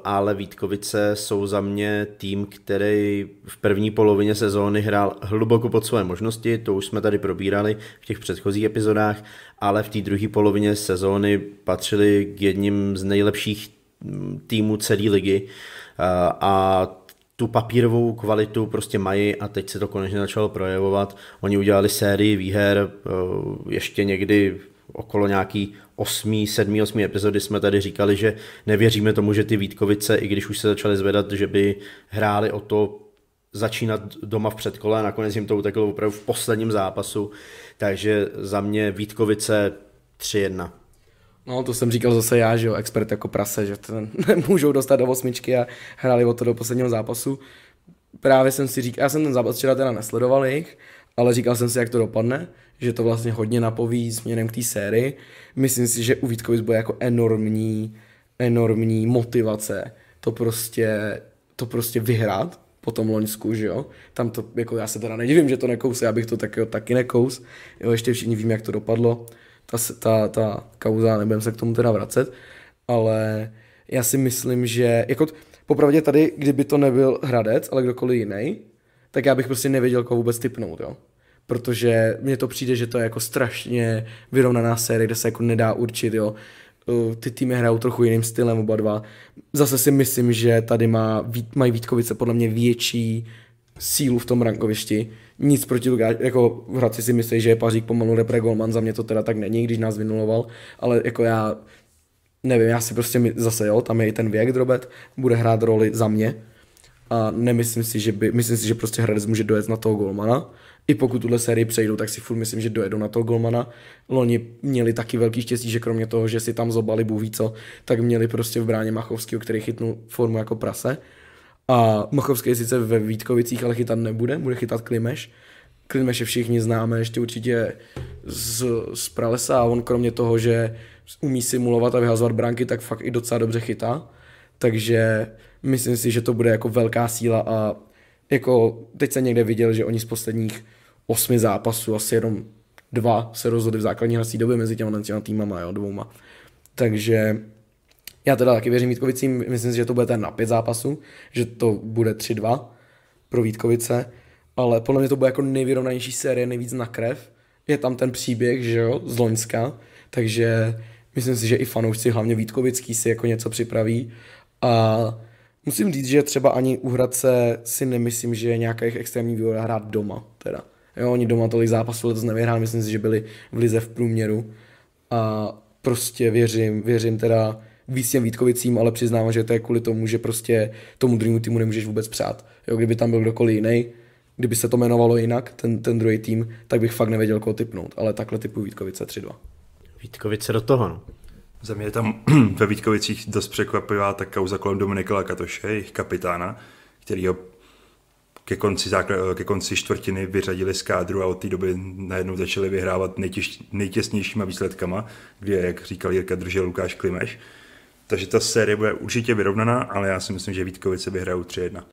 ale Vítkovice jsou za mě tým, který v první polovině sezóny hrál hluboko pod své možnosti, to už jsme tady probírali v těch předchozích epizodách, ale v té druhé polovině sezóny patřili k jedním z nejlepších mm, týmů celé ligy eh, a tu papírovou kvalitu prostě mají a teď se to konečně začalo projevovat. Oni udělali sérii výher eh, ještě někdy okolo nějaký 8, 7, 8 epizody jsme tady říkali, že nevěříme tomu, že ty Vítkovice, i když už se začaly zvedat, že by hráli o to začínat doma v předkole a nakonec jim to uteklo opravdu v posledním zápasu. Takže za mě Vítkovice 3-1. No, to jsem říkal zase já, že jo, expert jako prase, že ten nemůžou dostat do osmičky a hráli o to do posledního zápasu. Právě jsem si říkal, já jsem ten zápas včera teda nesledoval jich, ale říkal jsem si, jak to dopadne, že to vlastně hodně napoví směrem k té sérii. Myslím si, že u Vítkovic bude jako enormní, enormní motivace to prostě, to prostě vyhrát po tom Loňsku, že jo. Tam to, jako já se teda nedivím, že to nekous, já bych to taky, taky nekous. Jo, ještě všichni vím, jak to dopadlo ta, ta, ta kauza, nebudem se k tomu teda vracet, ale já si myslím, že jako popravdě tady, kdyby to nebyl Hradec, ale kdokoliv jiný, tak já bych prostě nevěděl, koho vůbec typnout, jo. Protože mně to přijde, že to je jako strašně vyrovnaná série, kde se jako nedá určit, jo. Uh, ty týmy hrajou trochu jiným stylem oba dva. Zase si myslím, že tady má, mají Vítkovice podle mě větší sílu v tom rankovišti, nic proti Lukáš, jako Hradci si myslí, že je Pařík pomalu repre golman, za mě to teda tak není, když nás vynuloval, ale jako já nevím, já si prostě zase jo, tam je i ten věk drobet, bude hrát roli za mě a nemyslím si, že by, myslím si, že prostě Hradec může dojet na toho golmana, i pokud tuhle sérii přejdou, tak si furt myslím, že dojedou na toho golmana. Loni měli taky velký štěstí, že kromě toho, že si tam zobali bůví co, tak měli prostě v bráně Machovského, který chytnul formu jako prase. A Machovský je sice ve Vítkovicích, ale chytat nebude, bude chytat Klimeš. je všichni známe ještě určitě z, z pralesa a on kromě toho, že umí simulovat a vyhazovat branky, tak fakt i docela dobře chytá. Takže myslím si, že to bude jako velká síla a jako teď se někde viděl, že oni z posledních osmi zápasů asi jenom dva se rozhodli v základní hrací době mezi těma týmama, jo, dvouma. Takže já teda taky věřím Vítkovicím, myslím si, že to bude ten na pět zápasů, že to bude 3-2 pro Vítkovice, ale podle mě to bude jako nejvyrovnanější série, nejvíc na krev. Je tam ten příběh, že jo, z Loňska, takže myslím si, že i fanoušci, hlavně Vítkovický, si jako něco připraví a musím říct, že třeba ani u Hradce si nemyslím, že je nějaká jejich extrémní výhoda hrát doma, teda. Jo, oni doma tolik zápasů letos nevyhráli, myslím si, že byli v lize v průměru a prostě věřím, věřím teda víc těm Vítkovicím, ale přiznávám, že to je kvůli tomu, že prostě tomu druhému týmu nemůžeš vůbec přát. Jo, kdyby tam byl kdokoliv jiný, kdyby se to jmenovalo jinak, ten, ten druhý tým, tak bych fakt nevěděl, koho typnout, ale takhle typu Vítkovice 3-2. Vítkovice do toho, no. Za mě je tam ve Vítkovicích dost překvapivá ta kauza kolem Dominika Lakatoše, jejich kapitána, který ho ke konci, zákl- ke konci čtvrtiny vyřadili z kádru a od té doby najednou začali vyhrávat nejtěž- nejtěsnějšíma výsledkama, kde, jak říkal Jirka, držel Lukáš Klimeš. Takže ta série bude určitě vyrovnaná, ale já si myslím, že Vítkovice vyhrajou 3-1.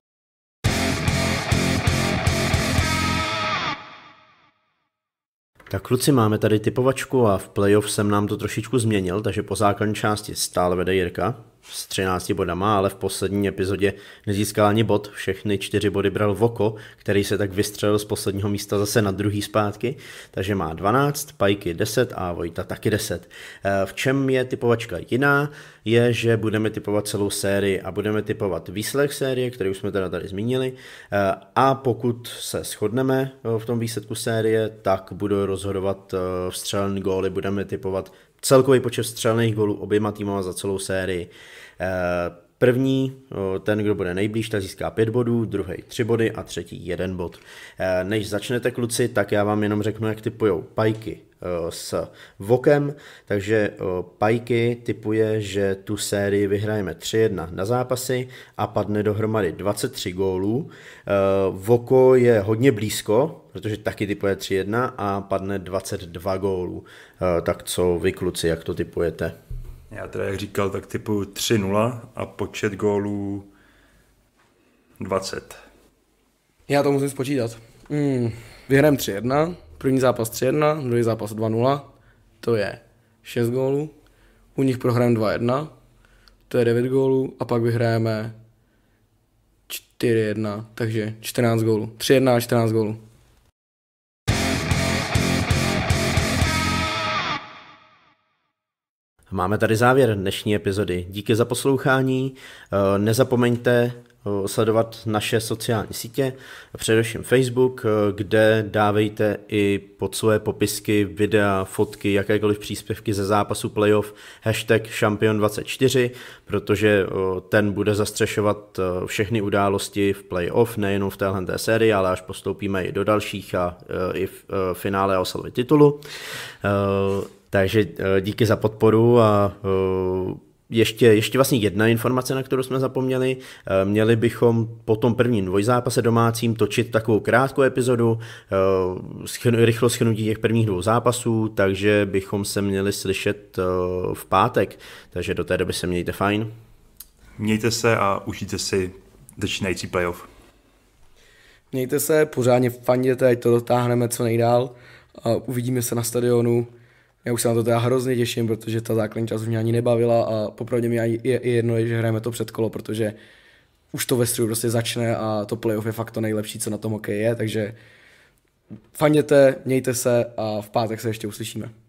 Tak kluci, máme tady typovačku a v playoff jsem nám to trošičku změnil, takže po základní části stále vede Jirka s 13 bodama, ale v poslední epizodě nezískal ani bod, všechny čtyři body bral Voko, který se tak vystřelil z posledního místa zase na druhý zpátky, takže má 12, Pajky 10 a Vojta taky 10. Eh, v čem je typovačka jiná? Je, že budeme typovat celou sérii a budeme typovat výsledek série, který už jsme teda tady zmínili eh, a pokud se shodneme eh, v tom výsledku série, tak budu rozhodovat vstřelené góly, budeme typovat celkový počet střelných gólů oběma týmama za celou sérii. Eh, první, no, ten, kdo bude nejblíž, ta získá pět bodů, druhý tři body a třetí jeden bod. Eh, než začnete kluci, tak já vám jenom řeknu, jak typujou pajky eh, s Vokem, takže Pajky typuje, že tu sérii vyhrajeme 3-1 na zápasy a padne dohromady 23 gólů. Voko je hodně blízko, protože taky typuje 3-1 a padne 22 gólů. Tak co vy kluci, jak to typujete? Já teda, jak říkal, tak typu 3-0 a počet gólů 20. Já to musím spočítat. Hmm. vyhrám 3-1, první zápas 3-1, druhý zápas 2-0, to je 6 gólů, u nich prohrám 2-1, to je 9 gólů a pak vyhráme 4-1, takže 14 gólů. 3-1 a 14 gólů. Máme tady závěr dnešní epizody. Díky za poslouchání. Eh, nezapomeňte eh, sledovat naše sociální sítě, především Facebook, eh, kde dávejte i pod své popisky, videa, fotky, jakékoliv příspěvky ze zápasu playoff hashtag šampion24, protože ten bude zastřešovat všechny události v playoff, nejenom v téhle té sérii, ale až postoupíme i do dalších a i v finále a oslavy titulu. Takže eh, díky za podporu a eh, ještě, ještě vlastně jedna informace, na kterou jsme zapomněli. Eh, měli bychom po tom prvním dvojzápase domácím točit takovou krátkou epizodu, rychlo schnutí těch prvních dvou zápasů, takže bychom se měli slyšet v pátek. Takže do té doby se mějte fajn. Mějte se a užijte si začínající playoff. Mějte se, pořádně fanděte, ať to dotáhneme co nejdál. Uvidíme se na stadionu. Já už se na to teda hrozně těším, protože ta základní část už mě ani nebavila a popravdě mi ani je, je jedno, že hrajeme to před kolo, protože už to ve středu prostě začne a to playoff je fakt to nejlepší, co na tom hokeji je, takže faněte, mějte se a v pátek se ještě uslyšíme.